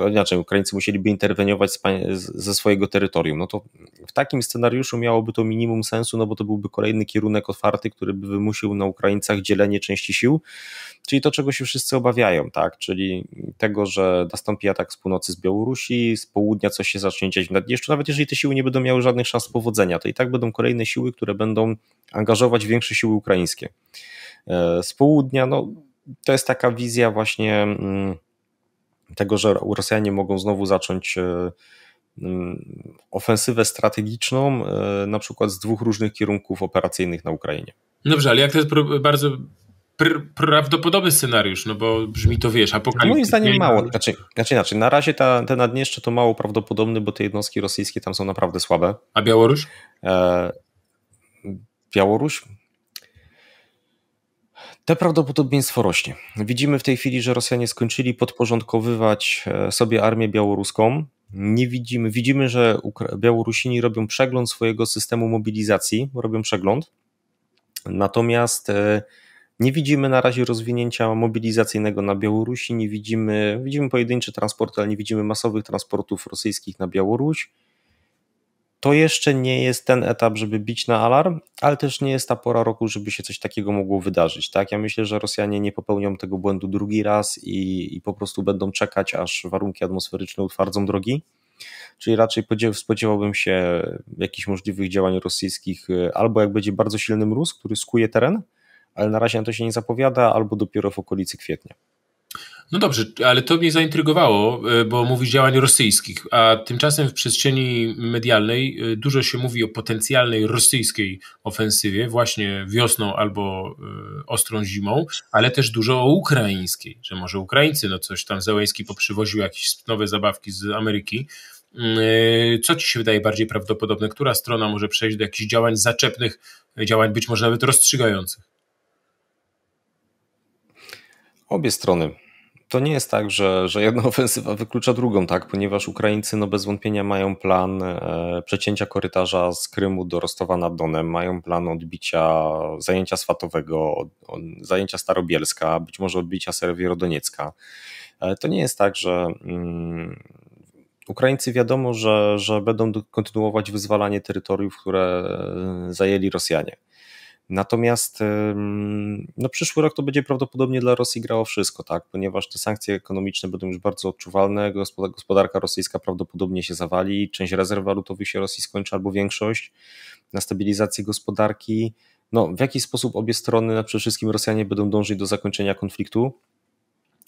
inaczej, Ukraińcy musieliby interweniować ze swojego terytorium, no to w takim scenariuszu miałoby to minimum sensu, no bo to byłby kolejny kierunek otwarty, który by wymusił na Ukraińcach dzielenie części sił, czyli to, czego się wszyscy obawiają, tak, czyli tego, że nastąpi atak z północy z Białorusi, z południa coś się zacznie dziać w Naddniestrzu, nawet jeżeli te siły nie będą miały żadnych szans powodzenia, to i tak będą kolejne siły, które będą angażować większe siły ukraińskie. E, z południa, no to jest taka wizja właśnie mm, tego, że Rosjanie mogą znowu zacząć e, mm, ofensywę strategiczną, e, na przykład z dwóch różnych kierunków operacyjnych na Ukrainie. Dobrze, ale jak to jest bardzo prawdopodobny scenariusz, no bo brzmi to, wiesz, apokaliptycznie. Moim zdaniem mało, znaczy, znaczy inaczej, na razie ta, te Naddniestrze to mało prawdopodobny, bo te jednostki rosyjskie tam są naprawdę słabe. A Białoruś? E, Białoruś? Te prawdopodobieństwo rośnie. Widzimy w tej chwili, że Rosjanie skończyli podporządkowywać e, sobie armię białoruską. Nie widzimy, widzimy, że Białorusini robią przegląd swojego systemu mobilizacji, robią przegląd. Natomiast e, nie widzimy na razie rozwinięcia mobilizacyjnego na Białorusi, nie widzimy, widzimy pojedyncze transporty, ale nie widzimy masowych transportów rosyjskich na Białoruś. To jeszcze nie jest ten etap, żeby bić na alarm, ale też nie jest ta pora roku, żeby się coś takiego mogło wydarzyć. Tak? Ja myślę, że Rosjanie nie popełnią tego błędu drugi raz i, i po prostu będą czekać, aż warunki atmosferyczne utwardzą drogi. Czyli raczej spodziewałbym się jakichś możliwych działań rosyjskich, y, albo jak będzie bardzo silny mróz, który skuje teren, ale na razie na to się nie zapowiada, albo dopiero w okolicy kwietnia. No dobrze, ale to mnie zaintrygowało, e, bo mówisz działań rosyjskich, a tymczasem w przestrzeni medialnej e, dużo się mówi o potencjalnej rosyjskiej ofensywie właśnie wiosną albo e, ostrą zimą, ale też dużo o ukraińskiej, że może Ukraińcy, no coś tam Zełenski poprzywoził jakieś nowe zabawki z Ameryki. Mm, co ci się wydaje bardziej prawdopodobne? Która strona może przejść do jakichś działań zaczepnych, działań być może nawet rozstrzygających? Obie strony to nie jest tak, że, że jedna [laughs] ofensywa wyklucza drugą, tak? Ponieważ Ukraińcy no bez wątpienia mają plan e, przecięcia korytarza z Krymu do Rostowa nad Donem, mają plan odbicia zajęcia Swatowego, zajęcia Starobielska, być może odbicia Serwierodoniecka. E, to nie jest tak, że mm, Ukraińcy wiadomo, że, że będą kontynuować wyzwalanie terytoriów, które e, zajęli Rosjanie. Natomiast no, przyszły rok to będzie prawdopodobnie dla Rosji grało wszystko, tak? ponieważ te sankcje ekonomiczne będą już bardzo odczuwalne, gospodarka rosyjska prawdopodobnie się zawali, część rezerw walutowych się Rosji skończy albo większość na stabilizację gospodarki. No, w jaki sposób obie strony, na no, przede wszystkim Rosjanie, będą dążyć do zakończenia konfliktu?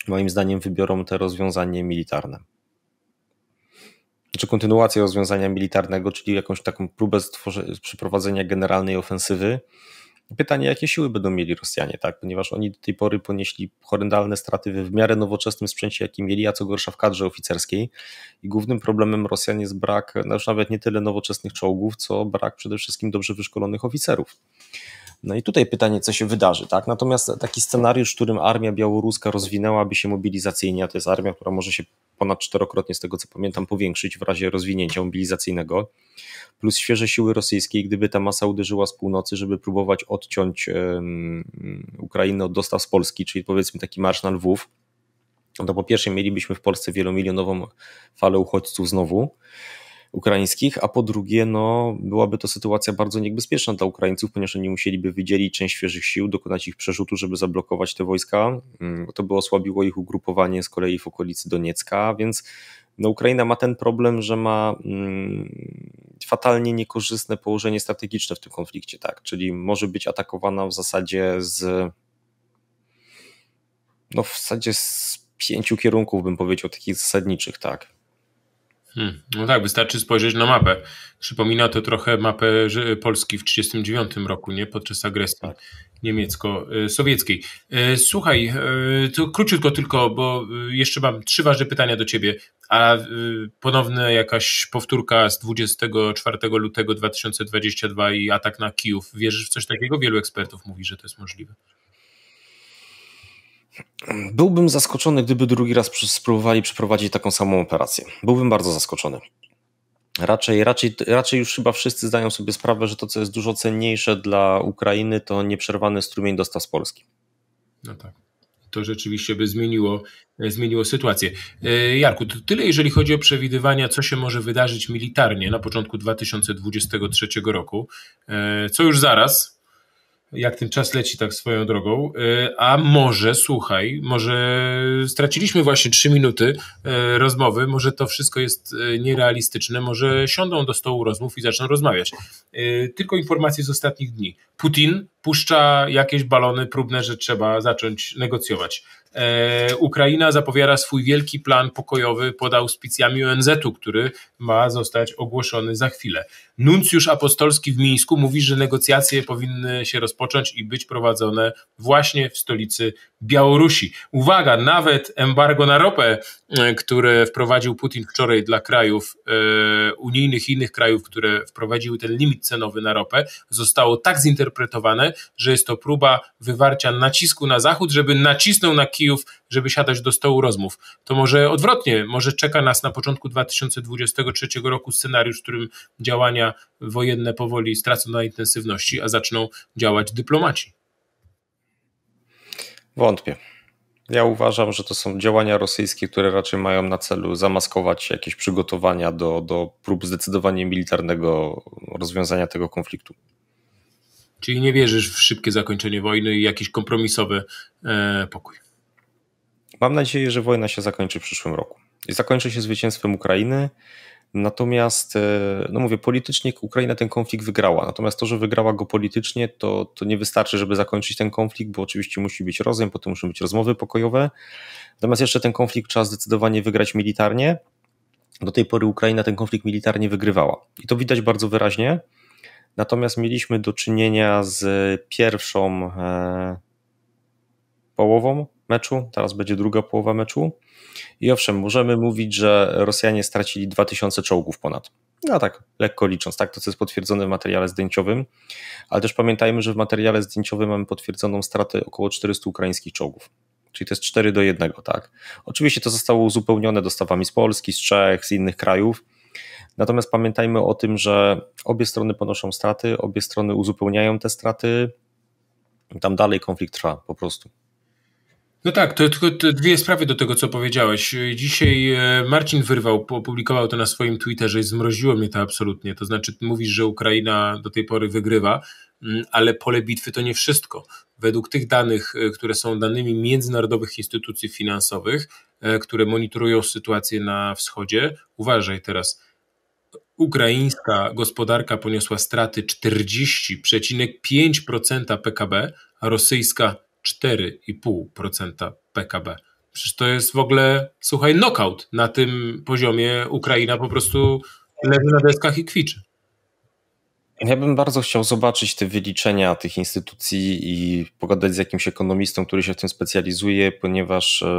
Moim zdaniem wybiorą te rozwiązanie militarne czy kontynuację rozwiązania militarnego, czyli jakąś taką próbę przeprowadzenia generalnej ofensywy, Pytanie, jakie siły będą mieli Rosjanie, tak? ponieważ oni do tej pory ponieśli horrendalne straty w miarę nowoczesnym sprzęcie, jaki mieli, a co gorsza w kadrze oficerskiej. I głównym problemem Rosjan jest brak, no już nawet nie tyle nowoczesnych czołgów, co brak przede wszystkim dobrze wyszkolonych oficerów. No i tutaj pytanie, co się wydarzy, tak? Natomiast taki scenariusz, w którym armia białoruska rozwinęłaby się mobilizacyjnie, a to jest armia, która może się ponad czterokrotnie, z tego co pamiętam, powiększyć w razie rozwinięcia mobilizacyjnego, plus świeże siły rosyjskie, gdyby ta masa uderzyła z północy, żeby próbować odciąć Ukrainę od dostaw z Polski, czyli powiedzmy taki marsz na Lwów, to po pierwsze mielibyśmy w Polsce wielomilionową falę uchodźców znowu ukraińskich, a po drugie no, byłaby to sytuacja bardzo niebezpieczna dla Ukraińców, ponieważ oni musieliby wydzielić część świeżych sił, dokonać ich przerzutu, żeby zablokować te wojska. Mm, to by osłabiło ich ugrupowanie z kolei w okolicy Doniecka, więc no Ukraina ma ten problem, że ma mm, fatalnie niekorzystne położenie strategiczne w tym konflikcie, tak? Czyli może być atakowana w zasadzie z no w zasadzie z pięciu kierunków bym powiedział takich zasadniczych, tak. Hmm. No tak, wystarczy spojrzeć na mapę. Przypomina to trochę mapę Polski w 1939 roku, nie? Podczas agresji tak. niemiecko-sowieckiej. E, słuchaj, e, to króciutko tylko, bo e, jeszcze mam trzy ważne pytania do ciebie, a ponowne jakaś powtórka z 24 lutego 2022 i atak na Kijów. Wierzysz w coś takiego? Wielu ekspertów mówi, że to jest możliwe. Byłbym zaskoczony, gdyby drugi raz spróbowali przeprowadzić taką samą operację. Byłbym bardzo zaskoczony. Raczej, raczej, raczej już chyba wszyscy zdają sobie sprawę, że to, co jest dużo cenniejsze dla Ukrainy, to nieprzerwany strumień dostaw z Polski. No tak. To rzeczywiście by zmieniło, e, zmieniło sytuację. E, Jarku, to tyle, jeżeli chodzi o przewidywania, co się może wydarzyć militarnie na początku 2023 roku, e, co już zaraz, jak ten czas leci tak swoją drogą. Y, a może, słuchaj, może straciliśmy właśnie trzy minuty y, rozmowy, może to wszystko jest y, nierealistyczne, może siądą do stołu rozmów i zaczną rozmawiać. Tylko informacje z ostatnich dni. Putin puszcza jakieś balony próbne, że trzeba zacząć negocjować. E, Ukraina zapowiada swój wielki plan pokojowy pod auspicjami ONZ-u, który ma zostać ogłoszony za chwilę. Nuncjusz apostolski w Mińsku mówi, że negocjacje powinny się rozpocząć i być prowadzone właśnie w stolicy Białorusi. Uwaga, nawet embargo na ropę, e, które wprowadził Putin wczoraj dla krajów e, unijnych i innych krajów, które wprowadziły ten limit cenowy na ropę, zostało tak zinterpretowane, że jest to próba wywarcia nacisku na Zachód, żeby nacisnął na Kijów kijów, żeby siadać do stołu rozmów. To może odwrotnie, może czeka nas na początku 2023 roku scenariusz, w którym działania wojenne powoli stracą na intensywności, a zaczną działać dyplomaci. Wątpię. Ja uważam, że to są działania rosyjskie, które raczej mają na celu zamaskować jakieś przygotowania do, do prób zdecydowanie militarnego rozwiązania tego konfliktu. Czyli nie wierzysz w szybkie zakończenie wojny i jakiś kompromisowy e, pokój. Mam nadzieję, że wojna się zakończy w przyszłym roku. I zakończy się zwycięstwem Ukrainy. Natomiast, e, no mówię, politycznie Ukraina ten konflikt wygrała. Natomiast to, że wygrała go politycznie, to, to nie wystarczy, żeby zakończyć ten konflikt, bo oczywiście musi być rozejm, potem muszą być rozmowy pokojowe. Natomiast jeszcze ten konflikt trzeba zdecydowanie wygrać militarnie. Do tej pory Ukraina ten konflikt militarnie wygrywała. I to widać bardzo wyraźnie. Natomiast mieliśmy do czynienia z pierwszą e, połową meczu, teraz będzie druga połowa meczu. I owszem, możemy mówić, że Rosjanie stracili 2000 czołgów ponad. No tak, lekko licząc, tak, to co jest potwierdzone w materiale zdjęciowym, ale też pamiętajmy, że w materiale zdjęciowym mamy potwierdzoną stratę około 400 ukraińskich czołgów. Czyli to jest 4 do 1, tak. Oczywiście to zostało uzupełnione dostawami z Polski, z Czech, z innych krajów, Natomiast pamiętajmy o tym, że obie strony ponoszą straty, obie strony uzupełniają te straty. Tam dalej konflikt trwa po prostu. No tak, to tylko dwie sprawy do tego, co powiedziałeś. Dzisiaj e, Marcin wyrwał, opublikował to na swoim Twitterze i zmroziło mnie to absolutnie. To znaczy, mówisz, że Ukraina do tej pory wygrywa, mm, ale pole bitwy to nie wszystko. Według tych danych, e, które są danymi międzynarodowych instytucji finansowych, e, które monitorują sytuację na wschodzie, uważaj teraz, ukraińska gospodarka poniosła straty 40,5% PKB, a rosyjska 4,5% PKB. Przecież to jest w ogóle, słuchaj, knockout. Na tym poziomie Ukraina po prostu leży na deskach i kwiczy. Ja bym bardzo chciał zobaczyć te wyliczenia tych instytucji i pogadać z jakimś ekonomistą, który się w tym specjalizuje, ponieważ e,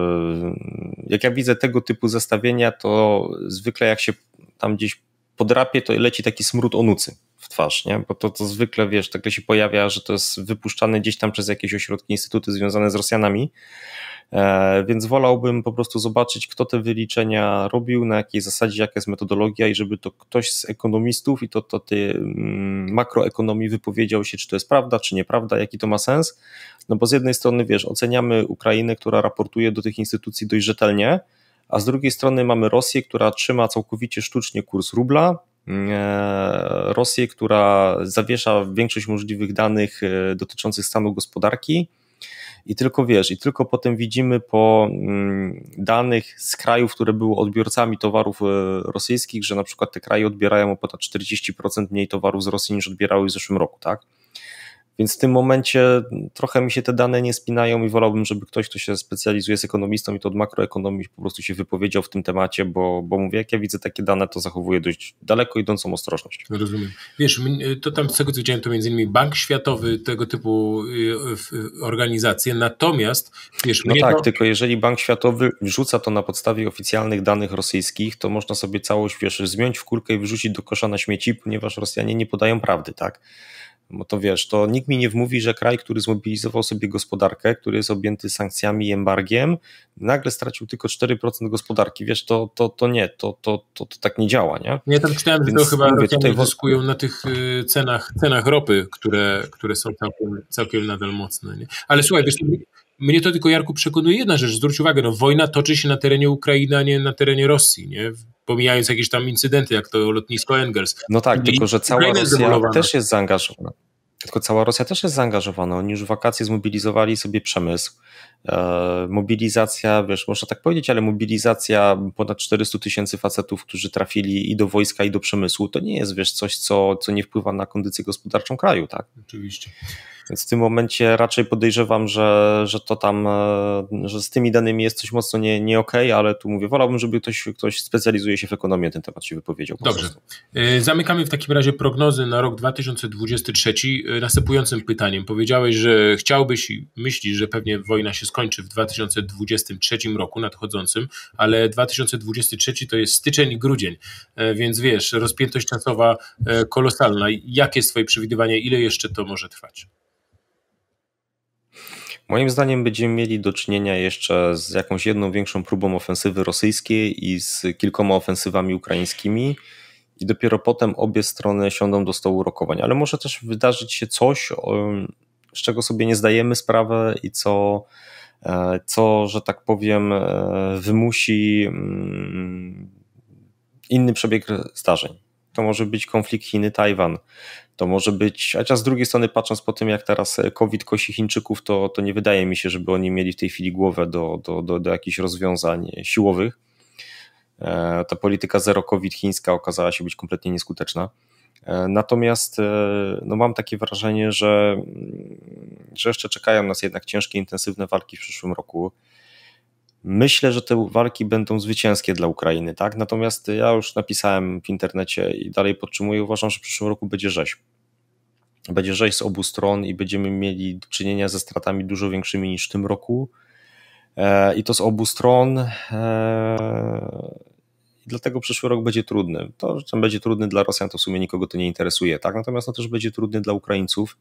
jak ja widzę tego typu zestawienia, to zwykle jak się tam gdzieś podrapie, to leci taki smród onucy w twarz, nie? bo to, to zwykle, wiesz, tak się pojawia, że to jest wypuszczane gdzieś tam przez jakieś ośrodki, instytuty związane z Rosjanami, e, więc wolałbym po prostu zobaczyć, kto te wyliczenia robił, na jakiej zasadzie, jaka jest metodologia i żeby to ktoś z ekonomistów i to, to ty mm, makroekonomii wypowiedział się, czy to jest prawda, czy nieprawda, jaki to ma sens, no bo z jednej strony, wiesz, oceniamy Ukrainę, która raportuje do tych instytucji dość rzetelnie, a z drugiej strony mamy Rosję, która trzyma całkowicie sztucznie kurs rubla, e, Rosję, która zawiesza większość możliwych danych e, dotyczących stanu gospodarki. I tylko wiesz, i tylko potem widzimy po mm, danych z krajów, które były odbiorcami towarów e, rosyjskich, że na przykład te kraje odbierają o ponad 40% mniej towarów z Rosji niż odbierały w zeszłym roku, tak? Więc w tym momencie trochę mi się te dane nie spinają i wolałbym, żeby ktoś, kto się specjalizuje z ekonomistą i to od makroekonomii po prostu się wypowiedział w tym temacie, bo, bo mówię, jak ja widzę takie dane, to zachowuję dość daleko idącą ostrożność. Rozumiem. Wiesz, to tam z tego co widziałem, to między innymi Bank Światowy, tego typu y, y, organizacje, natomiast wiesz... No tak, to... tylko jeżeli Bank Światowy wrzuca to na podstawie oficjalnych danych rosyjskich, to można sobie całość, wiesz, zmiąć w kulkę i wyrzucić do kosza na śmieci, ponieważ Rosjanie nie podają prawdy, tak? Bo no to wiesz, to nikt mi nie wmówi, że kraj, który zmobilizował sobie gospodarkę, który jest objęty sankcjami i embargiem, nagle stracił tylko 4% gospodarki. Wiesz, to, to, to nie, to, to, to, to tak nie działa, nie? Nie, tak czytałem, że to chyba mówię, tutaj zyskują na tych y, cenach, cenach ropy, które, które są całkiem, całkiem nadal mocne. Nie? Ale słuchaj, wiesz, mnie to tylko, Jarku, przekonuje jedna rzecz. Zwróć uwagę, no wojna toczy się na terenie Ukrainy, a nie na terenie Rosji, nie? Pomijając jakieś tam incydenty, jak to lotnisko Engels. No tak, I tylko że cała Rosja też jest zaangażowana tylko cała Rosja też jest zaangażowana. Oni już w wakacje zmobilizowali sobie przemysł. E, mobilizacja, wiesz, można tak powiedzieć, ale mobilizacja ponad 400 tysięcy facetów, którzy trafili i do wojska, i do przemysłu, to nie jest, wiesz, coś, co, co nie wpływa na kondycję gospodarczą kraju, tak? Oczywiście. Więc w tym momencie raczej podejrzewam, że, że to tam, e, że z tymi danymi jest coś mocno nie, nie okej, okay, ale tu mówię, wolałbym, żeby ktoś, ktoś specjalizuje się w ekonomii, ten temat się wypowiedział. Dobrze. E, zamykamy w takim razie prognozy na rok 2023. Y, następującym pytaniem. Powiedziałeś, że chciałbyś i myślisz, że pewnie wojna się skończy w 2023 roku nadchodzącym, ale 2023 to jest styczeń i grudzień, e, więc wiesz, rozpiętość czasowa e, kolosalna. Jakie jest Twoje przewidywanie, ile jeszcze to może trwać? Moim zdaniem będziemy mieli do czynienia jeszcze z jakąś jedną większą próbą ofensywy rosyjskiej i z kilkoma ofensywami ukraińskimi i dopiero potem obie strony siądą do stołu rokowań. Ale może też wydarzyć się coś, z czego sobie nie zdajemy sprawy i co, e, co że tak powiem, e, wymusi mm, inny przebieg zdarzeń. To może być konflikt Chiny-Tajwan. To może być, a z drugiej strony, patrząc po tym, jak teraz COVID kosi Chińczyków, to, to nie wydaje mi się, żeby oni mieli w tej chwili głowę do, do, do, do jakichś rozwiązań siłowych. E, ta polityka zero COVID chińska okazała się być kompletnie nieskuteczna. E, natomiast e, no mam takie wrażenie, że, mm, że jeszcze czekają nas jednak ciężkie, intensywne walki w przyszłym roku. Myślę, że te walki będą zwycięskie dla Ukrainy, tak? Natomiast ja już napisałem w internecie i dalej podtrzymuję, uważam, że w przyszłym roku będzie rzeź. Będzie rzeź z obu stron i będziemy mieli do czynienia ze stratami dużo większymi niż w tym roku E, i to z obu stron. E, dlatego przyszły rok będzie trudny. To, że będzie trudny dla Rosjan, to w sumie nikogo to nie interesuje, tak? Natomiast no, też będzie trudny dla Ukraińców.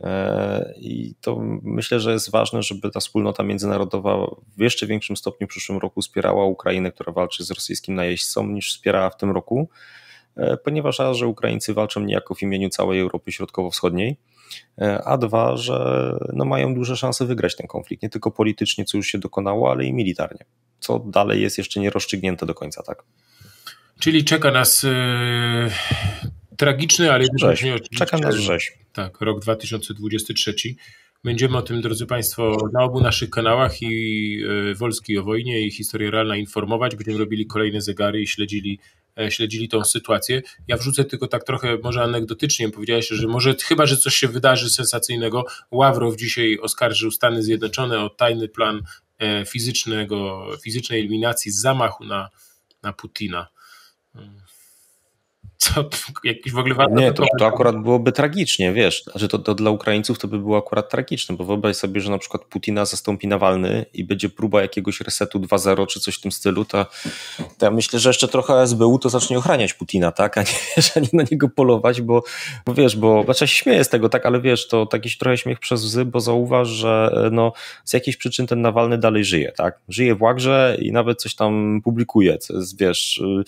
E, I to myślę, że jest ważne, żeby ta wspólnota międzynarodowa w jeszcze większym stopniu w przyszłym roku wspierała Ukrainę, która walczy z rosyjskim najeźdźcą, niż wspierała w tym roku, ponieważ a, że Ukraińcy walczą niejako w imieniu całej Europy Środkowo-Wschodniej E, a dwa, że no mają duże szanse wygrać ten konflikt, nie tylko politycznie, co już się dokonało, ale i militarnie, co dalej jest jeszcze nierozstrzygnięte do końca, tak? Czyli czeka nas yy, tragiczny, ale jednocześnie Czeka nas rzeź. Tak, rok 2023. Będziemy o tym, drodzy Państwo, na obu naszych kanałach i e, Wolski o wojnie i Historia Realna informować. Będziemy robili kolejne zegary i śledzili E, śledzili tą sytuację. Ja wrzucę tylko tak trochę może anegdotycznie, powiedziałeś, że może chyba, że coś się wydarzy sensacyjnego. Ławrow dzisiaj oskarżył Stany Zjednoczone o tajny plan e, fizycznego, fizycznej eliminacji zamachu na, na Putina. Hmm co [laughs] jakiś w ogóle Nie, to, to akurat byłoby tragicznie, wiesz, że znaczy, to, to, dla Ukraińców to by było akurat tragiczne, bo wyobraź sobie, że na przykład Putina zastąpi Nawalny i będzie próba jakiegoś resetu 2.0 czy coś w tym stylu, to, to ja myślę, że jeszcze trochę SBU to zacznie ochraniać Putina, tak, a nie, [laughs] a nie na niego polować, bo, bo wiesz, bo, znaczy ja się śmieję z tego, tak, ale wiesz, to taki trochę śmiech przez łzy, bo zauważ, że no, z jakichś przyczyn ten Nawalny dalej żyje, tak, żyje w Łagrze i nawet coś tam publikuje, co jest, wiesz y,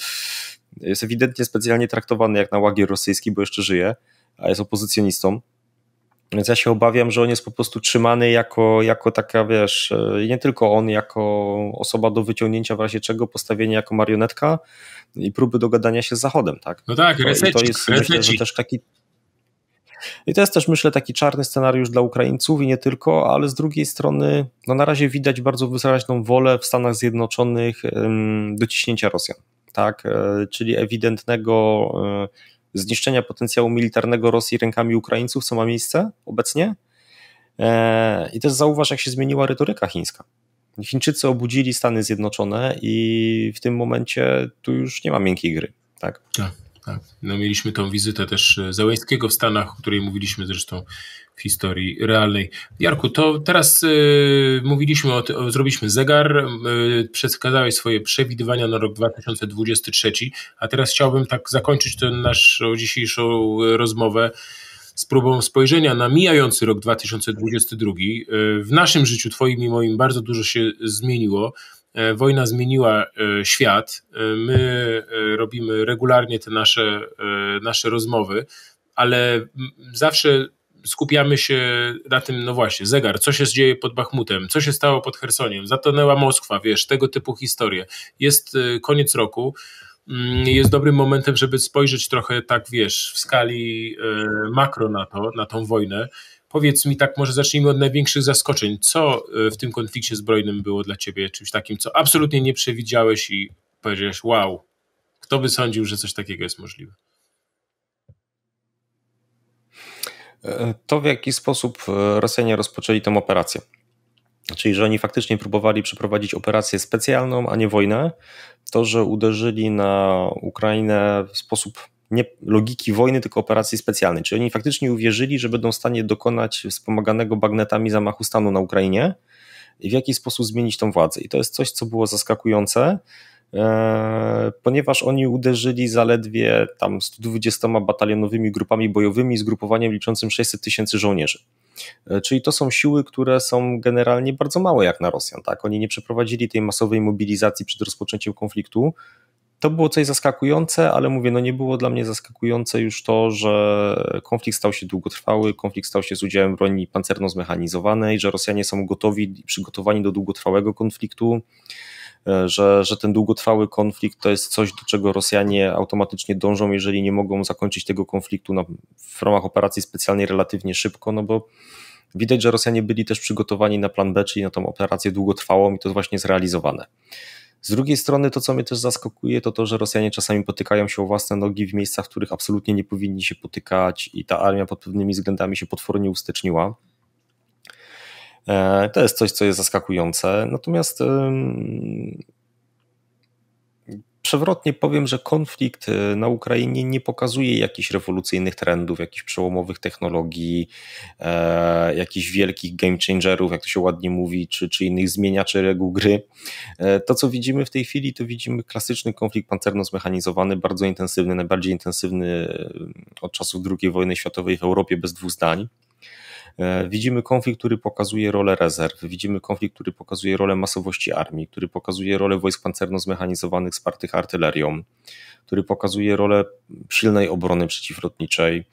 jest ewidentnie specjalnie traktowany jak na łagier rosyjski, bo jeszcze żyje, a jest opozycjonistą. Więc ja się obawiam, że on jest po prostu trzymany jako, jako taka, wiesz, e, nie tylko on, jako osoba do wyciągnięcia w razie czego, postawienia jako marionetka i próby dogadania się z Zachodem, tak? No tak, resecik, to, jest myślę, że też taki. I to jest też, myślę, taki czarny scenariusz dla Ukraińców i nie tylko, ale z drugiej strony, no na razie widać bardzo wyraźną wolę w Stanach Zjednoczonych do ciśnięcia Rosjan tak, e, czyli ewidentnego e, zniszczenia potencjału militarnego Rosji rękami Ukraińców, co ma miejsce obecnie. E, I też zauważ, jak się zmieniła retoryka chińska. Chińczycy obudzili Stany Zjednoczone i w tym momencie tu już nie ma miękkiej gry. Tak. tak. Tak. No, mieliśmy tą wizytę też e, Załęskiego w Stanach, o której mówiliśmy zresztą w historii realnej. Jarku, to teraz y, mówiliśmy o, o, zrobiliśmy zegar, y, swoje przewidywania na rok 2023, a teraz chciałbym tak zakończyć tę naszą dzisiejszą rozmowę z próbą spojrzenia na mijający rok 2022. W naszym życiu, Twoim i moim, bardzo dużo się zmieniło. E, wojna zmieniła e, świat. E, my robimy regularnie te nasze, nasze rozmowy, ale zawsze skupiamy się na tym, no właśnie, zegar, co się dzieje pod Bachmutem, co się stało pod Chersoniem, zatonęła Moskwa, wiesz, tego typu historie. Jest koniec roku, mm, jest dobrym momentem, żeby spojrzeć trochę tak, wiesz, w skali makro na to, na tą wojnę Powiedz mi tak, może zacznijmy od największych zaskoczeń. Co e, w tym konflikcie zbrojnym było dla ciebie czymś takim, co absolutnie nie przewidziałeś i powiedziałeś, wow, kto by sądził, że coś takiego jest możliwe? E, to w jaki sposób e, Rosjanie rozpoczęli tę operację. Czyli, że oni faktycznie próbowali przeprowadzić operację specjalną, a nie wojnę. To, że uderzyli na Ukrainę w sposób nie logiki wojny, tylko operacji specjalnej. Czyli oni faktycznie uwierzyli, że będą w stanie dokonać wspomaganego bagnetami zamachu stanu na Ukrainie i w jaki sposób zmienić tą władzę. I to jest coś, co było zaskakujące, e, ponieważ oni uderzyli zaledwie tam 120 batalionowymi grupami bojowymi, z grupowaniem liczącym 600 tysięcy żołnierzy. E, czyli to są siły, które są generalnie bardzo małe jak na Rosjan. Tak? Oni nie przeprowadzili tej masowej mobilizacji przed rozpoczęciem konfliktu, to było coś zaskakujące, ale mówię, no nie było dla mnie zaskakujące już to, że konflikt stał się długotrwały, konflikt stał się z udziałem broni pancerno-zmechanizowanej, że Rosjanie są gotowi i przygotowani do długotrwałego konfliktu, e, że, że ten długotrwały konflikt to jest coś, do czego Rosjanie automatycznie dążą, jeżeli nie mogą zakończyć tego konfliktu na, w ramach operacji specjalnej relatywnie szybko, no bo widać, że Rosjanie byli też przygotowani na plan B, czyli na tą operację długotrwałą i to właśnie zrealizowane. Z drugiej strony to, co mnie też zaskakuje, to to, że Rosjanie czasami potykają się o własne nogi w miejscach, w których absolutnie nie powinni się potykać i ta armia pod pewnymi względami się potwornie usteczniła. E, to jest coś, co jest zaskakujące. Natomiast przewrotnie powiem, że konflikt y, na Ukrainie nie pokazuje jakichś rewolucyjnych trendów, jakichś przełomowych technologii, e, jakichś wielkich game changerów, jak to się ładnie mówi, czy, czy innych zmieniaczy reguł gry. E, to, co widzimy w tej chwili, to widzimy klasyczny konflikt pancerno-zmechanizowany, bardzo intensywny, najbardziej intensywny y, od czasów II wojny światowej w Europie bez dwóch zdań. E, widzimy konflikt, który pokazuje rolę rezerw, widzimy konflikt, który pokazuje rolę masowości armii, który pokazuje rolę wojsk pancerno-zmechanizowanych spartych artylerią, który pokazuje rolę silnej obrony przeciwlotniczej,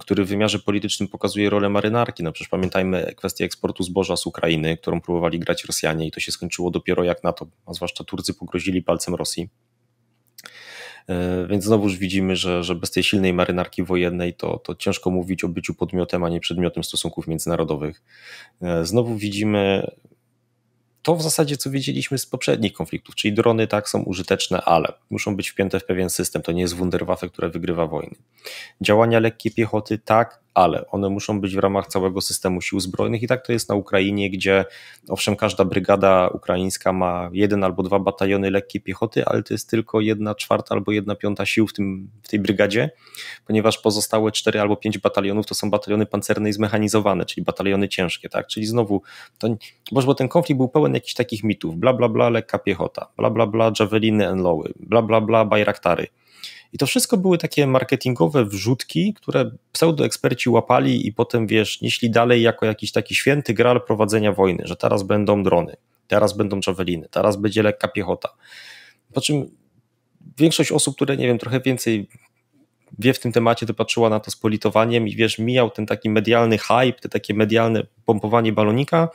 który w wymiarze politycznym pokazuje rolę marynarki. No przecież pamiętajmy kwestię eksportu zboża z Ukrainy, którą próbowali grać Rosjanie i to się skończyło dopiero jak NATO, a zwłaszcza Turcy pogrozili palcem Rosji. E, więc znowuż widzimy, że, że bez tej silnej marynarki wojennej to, to ciężko mówić o byciu podmiotem, a nie przedmiotem stosunków międzynarodowych. E, znowu widzimy to w zasadzie, co wiedzieliśmy z poprzednich konfliktów, czyli drony tak są użyteczne, ale muszą być wpięte w pewien system, to nie jest Wunderwaffe, które wygrywa wojny. Działania lekkie piechoty tak, ale one muszą być w ramach całego systemu sił zbrojnych i tak to jest na Ukrainie, gdzie owszem każda brygada ukraińska ma jeden albo dwa bataliony lekkiej piechoty, ale to jest tylko jedna czwarta albo jedna piąta sił w, tym, w tej brygadzie, ponieważ pozostałe cztery albo pięć batalionów to są bataliony pancerne i zmechanizowane, czyli bataliony ciężkie, tak? Czyli znowu, to, bo ten konflikt był pełen jakichś takich mitów, bla bla bla lekka piechota, bla bla bla javeliny enlowy, bla bla bla bajraktary. I to wszystko były takie marketingowe wrzutki, które pseudoeksperci łapali i potem, wiesz, nieśli dalej jako jakiś taki święty gral prowadzenia wojny, że teraz będą drony, teraz będą czaweliny, teraz będzie lekka piechota. Po czym większość osób, które, nie wiem, trochę więcej wie w tym temacie, to patrzyła na to z politowaniem i wiesz, mijał ten taki medialny hype, te takie medialne pompowanie balonika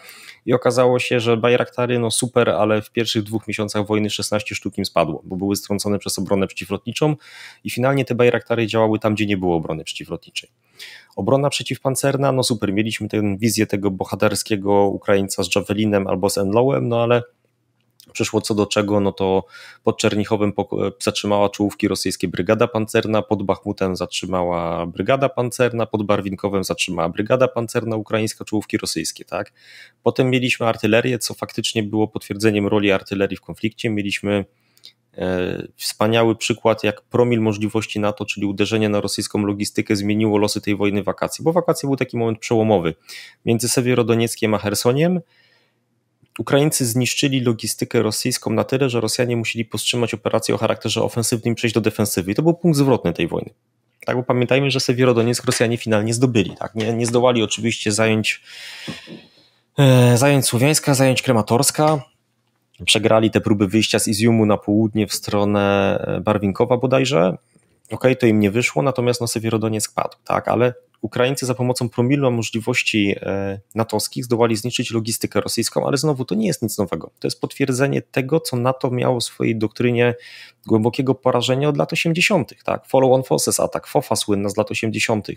i okazało się, że Bajraktary no super, ale w pierwszych dwóch miesiącach wojny 16 sztuk im spadło, bo były strącone przez obronę przeciwlotniczą i finalnie te Bajraktary działały tam, gdzie nie było obrony przeciwlotniczej. Obrona przeciwpancerna, no super, mieliśmy tę wizję tego bohaterskiego Ukraińca z Javelinem albo z Enlowem, no ale przyszło co do czego, no to pod Czernichowem zatrzymała czołówki rosyjskie Brygada Pancerna, pod Bachmutem zatrzymała Brygada Pancerna, pod Barwinkowem zatrzymała Brygada Pancerna ukraińska, czołówki rosyjskie, tak? Potem mieliśmy artylerię, co faktycznie było potwierdzeniem roli artylerii w konflikcie. Mieliśmy e, Wspaniały przykład, jak promil możliwości NATO, czyli uderzenie na rosyjską logistykę, zmieniło losy tej wojny wakacji, bo wakacje był taki moment przełomowy między Sewierodonieckiem a Hersoniem. Ukraińcy zniszczyli logistykę rosyjską na tyle, że Rosjanie musieli powstrzymać operację o charakterze ofensywnym i przejść do defensywy. I to był punkt zwrotny tej wojny. Tak, bo pamiętajmy, że Sewierodoniec Rosjanie finalnie zdobyli. Tak? Nie, nie zdołali oczywiście zająć, e, zająć Słowiańska, zająć Krematorska. Przegrali te próby wyjścia z Iziumu na południe w stronę e, Barwinkowa bodajże. Okej, okay, to im nie wyszło, natomiast no, Sewierodoniec padł, tak? ale Ukraińcy za pomocą promila możliwości e, natowskich zdołali zniszczyć logistykę rosyjską, ale znowu to nie jest nic nowego. To jest potwierdzenie tego, co NATO miało w swojej doktrynie głębokiego porażenia od lat 80., tak? Follow on forces atak, FOFA słynna z lat 80.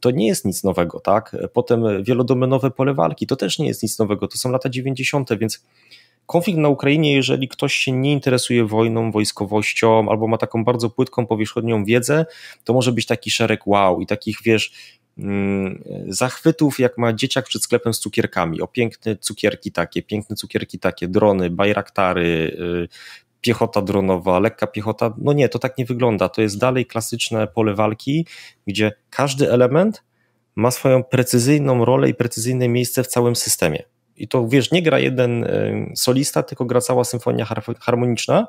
To nie jest nic nowego, tak? Potem wielodomenowe pole walki, to też nie jest nic nowego, to są lata 90., więc konflikt na Ukrainie, jeżeli ktoś się nie interesuje wojną, wojskowością albo ma taką bardzo płytką, powierzchowną wiedzę, to może być taki szereg wow i takich, wiesz, mm, zachwytów, jak ma dzieciak przed sklepem z cukierkami. O piękne cukierki takie, piękne cukierki takie, drony, bajraktary, y, piechota dronowa, lekka piechota. No nie, to tak nie wygląda. To jest dalej klasyczne pole walki, gdzie każdy element ma swoją precyzyjną rolę i precyzyjne miejsce w całym systemie. I to wiesz, nie gra jeden e, solista, tylko gra cała symfonia harmoniczna.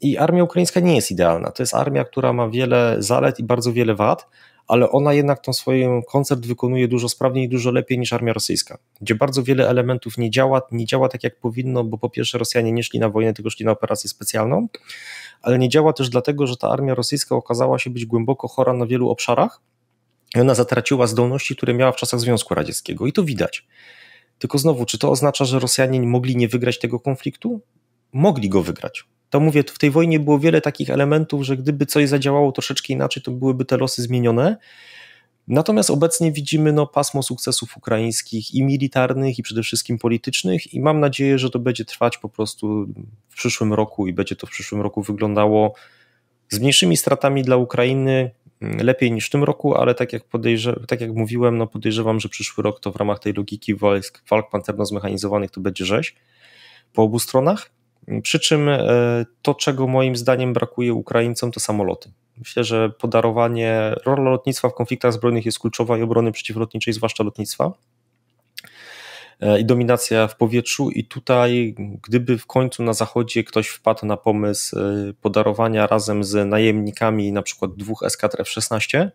I armia ukraińska nie jest idealna. To jest armia, która ma wiele zalet i bardzo wiele wad, ale ona jednak tą swoją koncert wykonuje dużo sprawniej dużo lepiej niż armia rosyjska, gdzie bardzo wiele elementów nie działa, nie działa tak jak powinno, bo po pierwsze Rosjanie nie szli na wojnę, tylko szli na operację specjalną, ale nie działa też dlatego, że ta armia rosyjska okazała się być głęboko chora na wielu obszarach i ona zatraciła zdolności, które miała w czasach Związku Radzieckiego i to widać. Tylko znowu, czy to oznacza, że Rosjanie mogli nie wygrać tego konfliktu? Mogli go wygrać. To mówię, w tej wojnie było wiele takich elementów, że gdyby coś zadziałało troszeczkę inaczej, to byłyby te losy zmienione. Natomiast obecnie widzimy no, pasmo sukcesów ukraińskich i militarnych, i przede wszystkim politycznych, i mam nadzieję, że to będzie trwać po prostu w przyszłym roku i będzie to w przyszłym roku wyglądało z mniejszymi stratami dla Ukrainy, Mm, lepiej niż w tym roku, ale tak jak, podejrze- tak jak mówiłem, no podejrzewam, że przyszły rok to w ramach tej logiki walk, walk pancerno-zmechanizowanych to będzie rzeź po obu stronach. Mm, przy czym e, to, czego moim zdaniem brakuje Ukraińcom, to samoloty. Myślę, że podarowanie, rola lotnictwa w konfliktach zbrojnych jest kluczowa i obrony przeciwlotniczej, zwłaszcza lotnictwa. E, i dominacja w powietrzu. I tutaj, gdyby w końcu na zachodzie ktoś wpadł na pomysł e, podarowania razem z najemnikami na przykład dwóch eskadr F-16,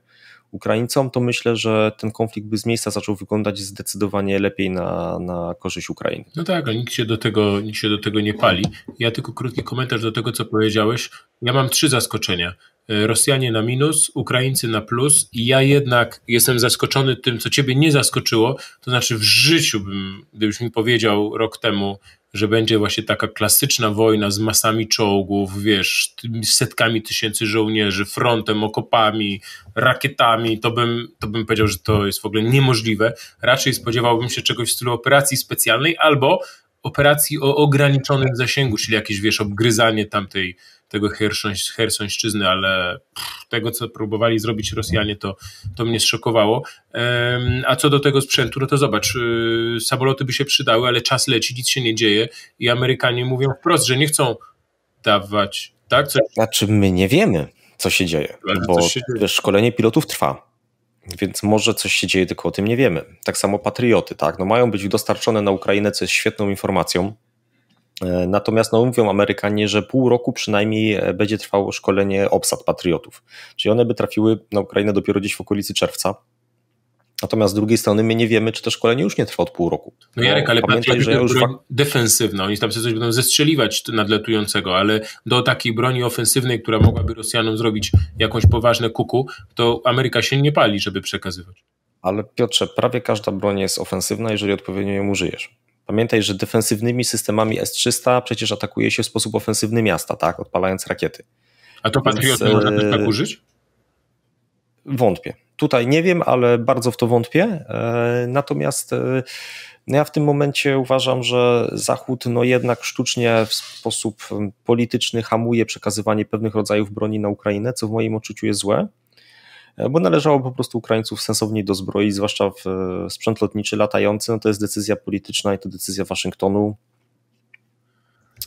Ukraińcom, to myślę, że ten konflikt by z miejsca zaczął wyglądać zdecydowanie lepiej na, na korzyść Ukrainy. No tak, ale nikt się, do tego, nikt się do tego nie pali. Ja tylko krótki komentarz do tego, co powiedziałeś. Ja mam trzy zaskoczenia. E, Rosjanie na minus, Ukraińcy na plus i ja jednak jestem zaskoczony tym, co ciebie nie zaskoczyło, to znaczy w życiu bym, gdybyś mi powiedział rok temu, że będzie właśnie taka klasyczna wojna z masami czołgów, wiesz, setkami tysięcy żołnierzy, frontem, okopami, rakietami, to bym, to bym powiedział, że to jest w ogóle niemożliwe. Raczej spodziewałbym się czegoś w stylu operacji specjalnej albo operacji o ograniczonym zasięgu, czyli jakieś, wiesz, obgryzanie tamtej tego hersońszczyzny, ale pff, tego, co próbowali zrobić Rosjanie, to, to mnie zszokowało. A co do tego sprzętu, no to zobacz, y, samoloty by się przydały, ale czas leci, nic się nie dzieje i Amerykanie mówią wprost, że nie chcą dawać, tak? Coś... Znaczy my nie wiemy, co się dzieje, bo się dzieje. szkolenie pilotów trwa. Więc może coś się dzieje, tylko o tym nie wiemy. Tak samo patrioty, tak? No mają być dostarczone na Ukrainę, co jest świetną informacją, E, natomiast no, mówią Amerykanie, że pół roku przynajmniej e, będzie trwało szkolenie obsad patriotów. Czyli one by trafiły na Ukrainę dopiero gdzieś w okolicy czerwca. Natomiast z drugiej strony my nie wiemy, czy to szkolenie już nie trwa od pół roku. No Jarek, ale no, Pamiętaj, że już broń defensywna, oni tam sobie coś będą zestrzeliwać nadlatującego, ale do takiej broni ofensywnej, która mogłaby Rosjanom zrobić jakąś poważne kuku, to Ameryka się nie pali, żeby przekazywać. Ale Piotrze, prawie każda broń jest ofensywna, jeżeli odpowiednio ją użyjesz. Pamiętaj, że defensywnymi systemami S-300 przecież atakuje się w sposób ofensywny miasta, tak? Odpalając rakiety. A to Patriot Więc, można e, też tak użyć? Wątpię. Tutaj nie wiem, ale bardzo w to wątpię. E, natomiast e, no ja w tym momencie uważam, że Zachód no jednak sztucznie w sposób polityczny hamuje przekazywanie pewnych rodzajów broni na Ukrainę, co w moim odczuciu jest złe bo należało po prostu Ukraińców sensowniej dozbroić, zwłaszcza w e, sprzęt lotniczy latający, no to jest decyzja polityczna i to decyzja Waszyngtonu,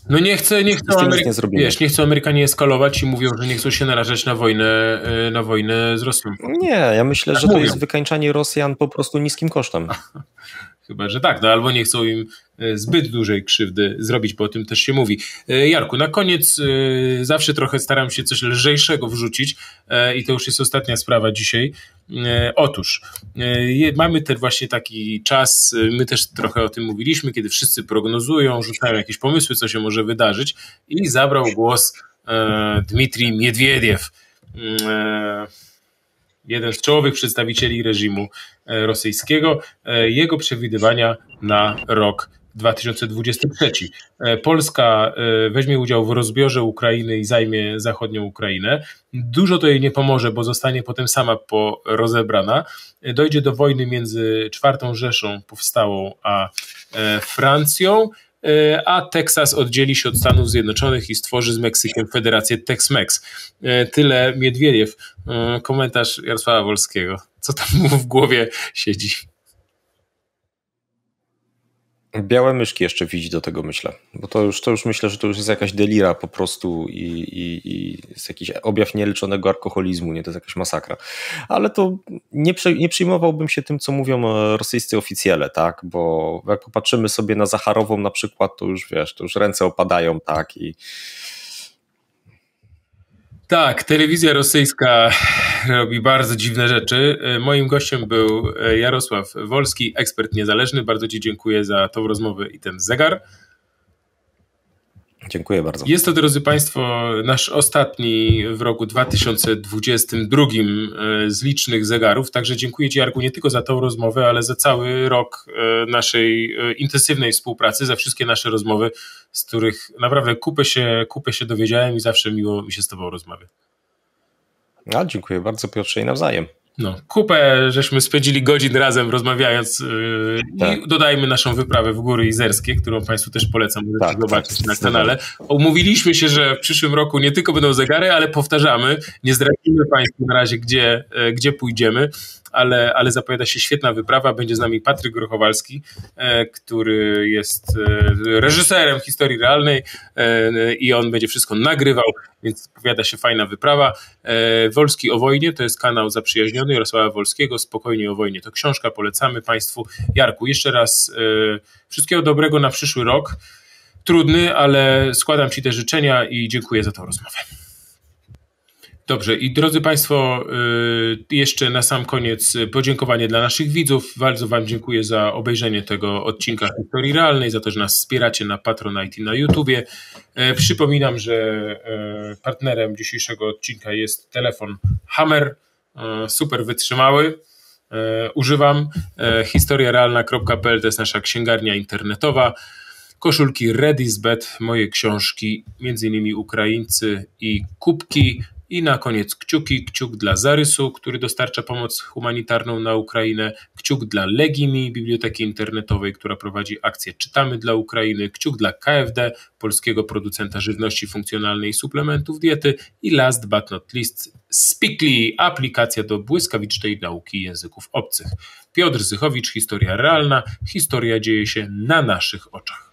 no nie chcę, nie chcę. Amery- nie, wiesz, nie Amerykanie eskalować i mówią, że nie chcą się narażać na wojnę, e, na wojnę z Rosją. Nie, ja myślę, tak że mówią. to jest wykańczanie Rosjan po prostu niskim kosztem. [laughs] Chyba, że tak, no albo nie chcą im e, zbyt dużej krzywdy zrobić, bo o tym też się mówi. E, Jarku, na koniec e, zawsze trochę staram się coś lżejszego wrzucić i to już jest ostatnia sprawa dzisiaj. Otóż, mamy ten właśnie taki czas, my też trochę o tym mówiliśmy, kiedy wszyscy prognozują, rzucają jakieś pomysły, co się może wydarzyć i zabrał głos Dmitrij Miedwiediew mm, jeden z czołowych przedstawicieli reżimu E, rosyjskiego, e, jego przewidywania na rok 2023. E, Polska weźmie udział w rozbiorze Ukrainy i zajmie zachodnią Ukrainę. Dużo to jej nie pomoże, bo zostanie potem sama po rozebrana. Dojdzie do wojny między czwartą Rzeszą powstałą a Francją a Teksas oddzieli się od Stanów Zjednoczonych i stworzy z Meksykiem federację Tex-Mex. Tyle Miedwiediew. Komentarz Jarosława Wolskiego co tam mu w głowie siedzi. Białe myszki jeszcze widzi do tego, myślę. Bo to już, to już myślę, że to już jest jakaś delira po prostu i, i, i jest jakiś objaw nieleczonego alkoholizmu, nie? To jest jakaś masakra. Ale to nie, nie przyjmowałbym się tym, co mówią e, rosyjscy oficjele, tak? Bo jak popatrzymy sobie na Zacharową na przykład, to już wiesz, to już ręce opadają, tak? I tak, telewizja rosyjska robi bardzo dziwne rzeczy. E, moim gościem był e, Jarosław Wolski, ekspert niezależny. Bardzo Ci dziękuję za tą rozmowę i ten zegar. Dziękuję bardzo. Jest to, drodzy Państwo, nasz ostatni w roku 2022 e, z licznych zegarów. Także dziękuję Ci, Arku, nie tylko za tą rozmowę, ale za cały rok e, naszej e, intensywnej współpracy, za wszystkie nasze rozmowy, z których naprawdę kupę się, kupę się dowiedziałem i zawsze miło mi się z Tobą rozmawiać. No, dziękuję bardzo, Piotrze, i nawzajem. No, kupę żeśmy spędzili godzin razem rozmawiając yy, tak. i dodajmy naszą wyprawę w Góry Izerskie, którą Państwu też polecam tak, zobaczyć tak, na kanale. Umówiliśmy się, że w przyszłym roku nie tylko będą zegary, ale powtarzamy, nie zdradzimy Państwu na razie, gdzie, y, gdzie pójdziemy, ale, ale zapowiada się świetna wyprawa. Będzie z nami Patryk Grochowalski, e, który jest e, reżyserem historii realnej e, i on będzie wszystko nagrywał, więc zapowiada się fajna wyprawa. Wolski o wojnie to jest kanał zaprzyjaźniony Jarosława Wolskiego. Spokojnie o wojnie to książka, polecamy Państwu. Jarku, jeszcze raz wszystkiego dobrego na przyszły rok. Trudny, ale składam Ci te życzenia i dziękuję za tą rozmowę. Dobrze, i drodzy Państwo, y, jeszcze na sam koniec podziękowanie dla naszych widzów. Bardzo Wam dziękuję za obejrzenie tego odcinka Historii Realnej, za to, że nas wspieracie na Patronite i na YouTubie. E, przypominam, że e, partnerem dzisiejszego odcinka jest telefon Hammer, e, super wytrzymały. Używam historiarealna.pl to jest nasza księgarnia internetowa koszulki Redisbet, moje książki, m.in. Ukraińcy i kubki. I na koniec kciuki, kciuk dla Zarysu, który dostarcza pomoc humanitarną na Ukrainę, kciuk dla Legimi, biblioteki internetowej, która prowadzi akcję Czytamy dla Ukrainy, kciuk dla KFD, polskiego producenta żywności funkcjonalnej i suplementów diety i last but not least Speakly, aplikacja do błyskawicznej nauki języków obcych. Piotr Zychowicz, Historia Realna. Historia dzieje się na naszych oczach.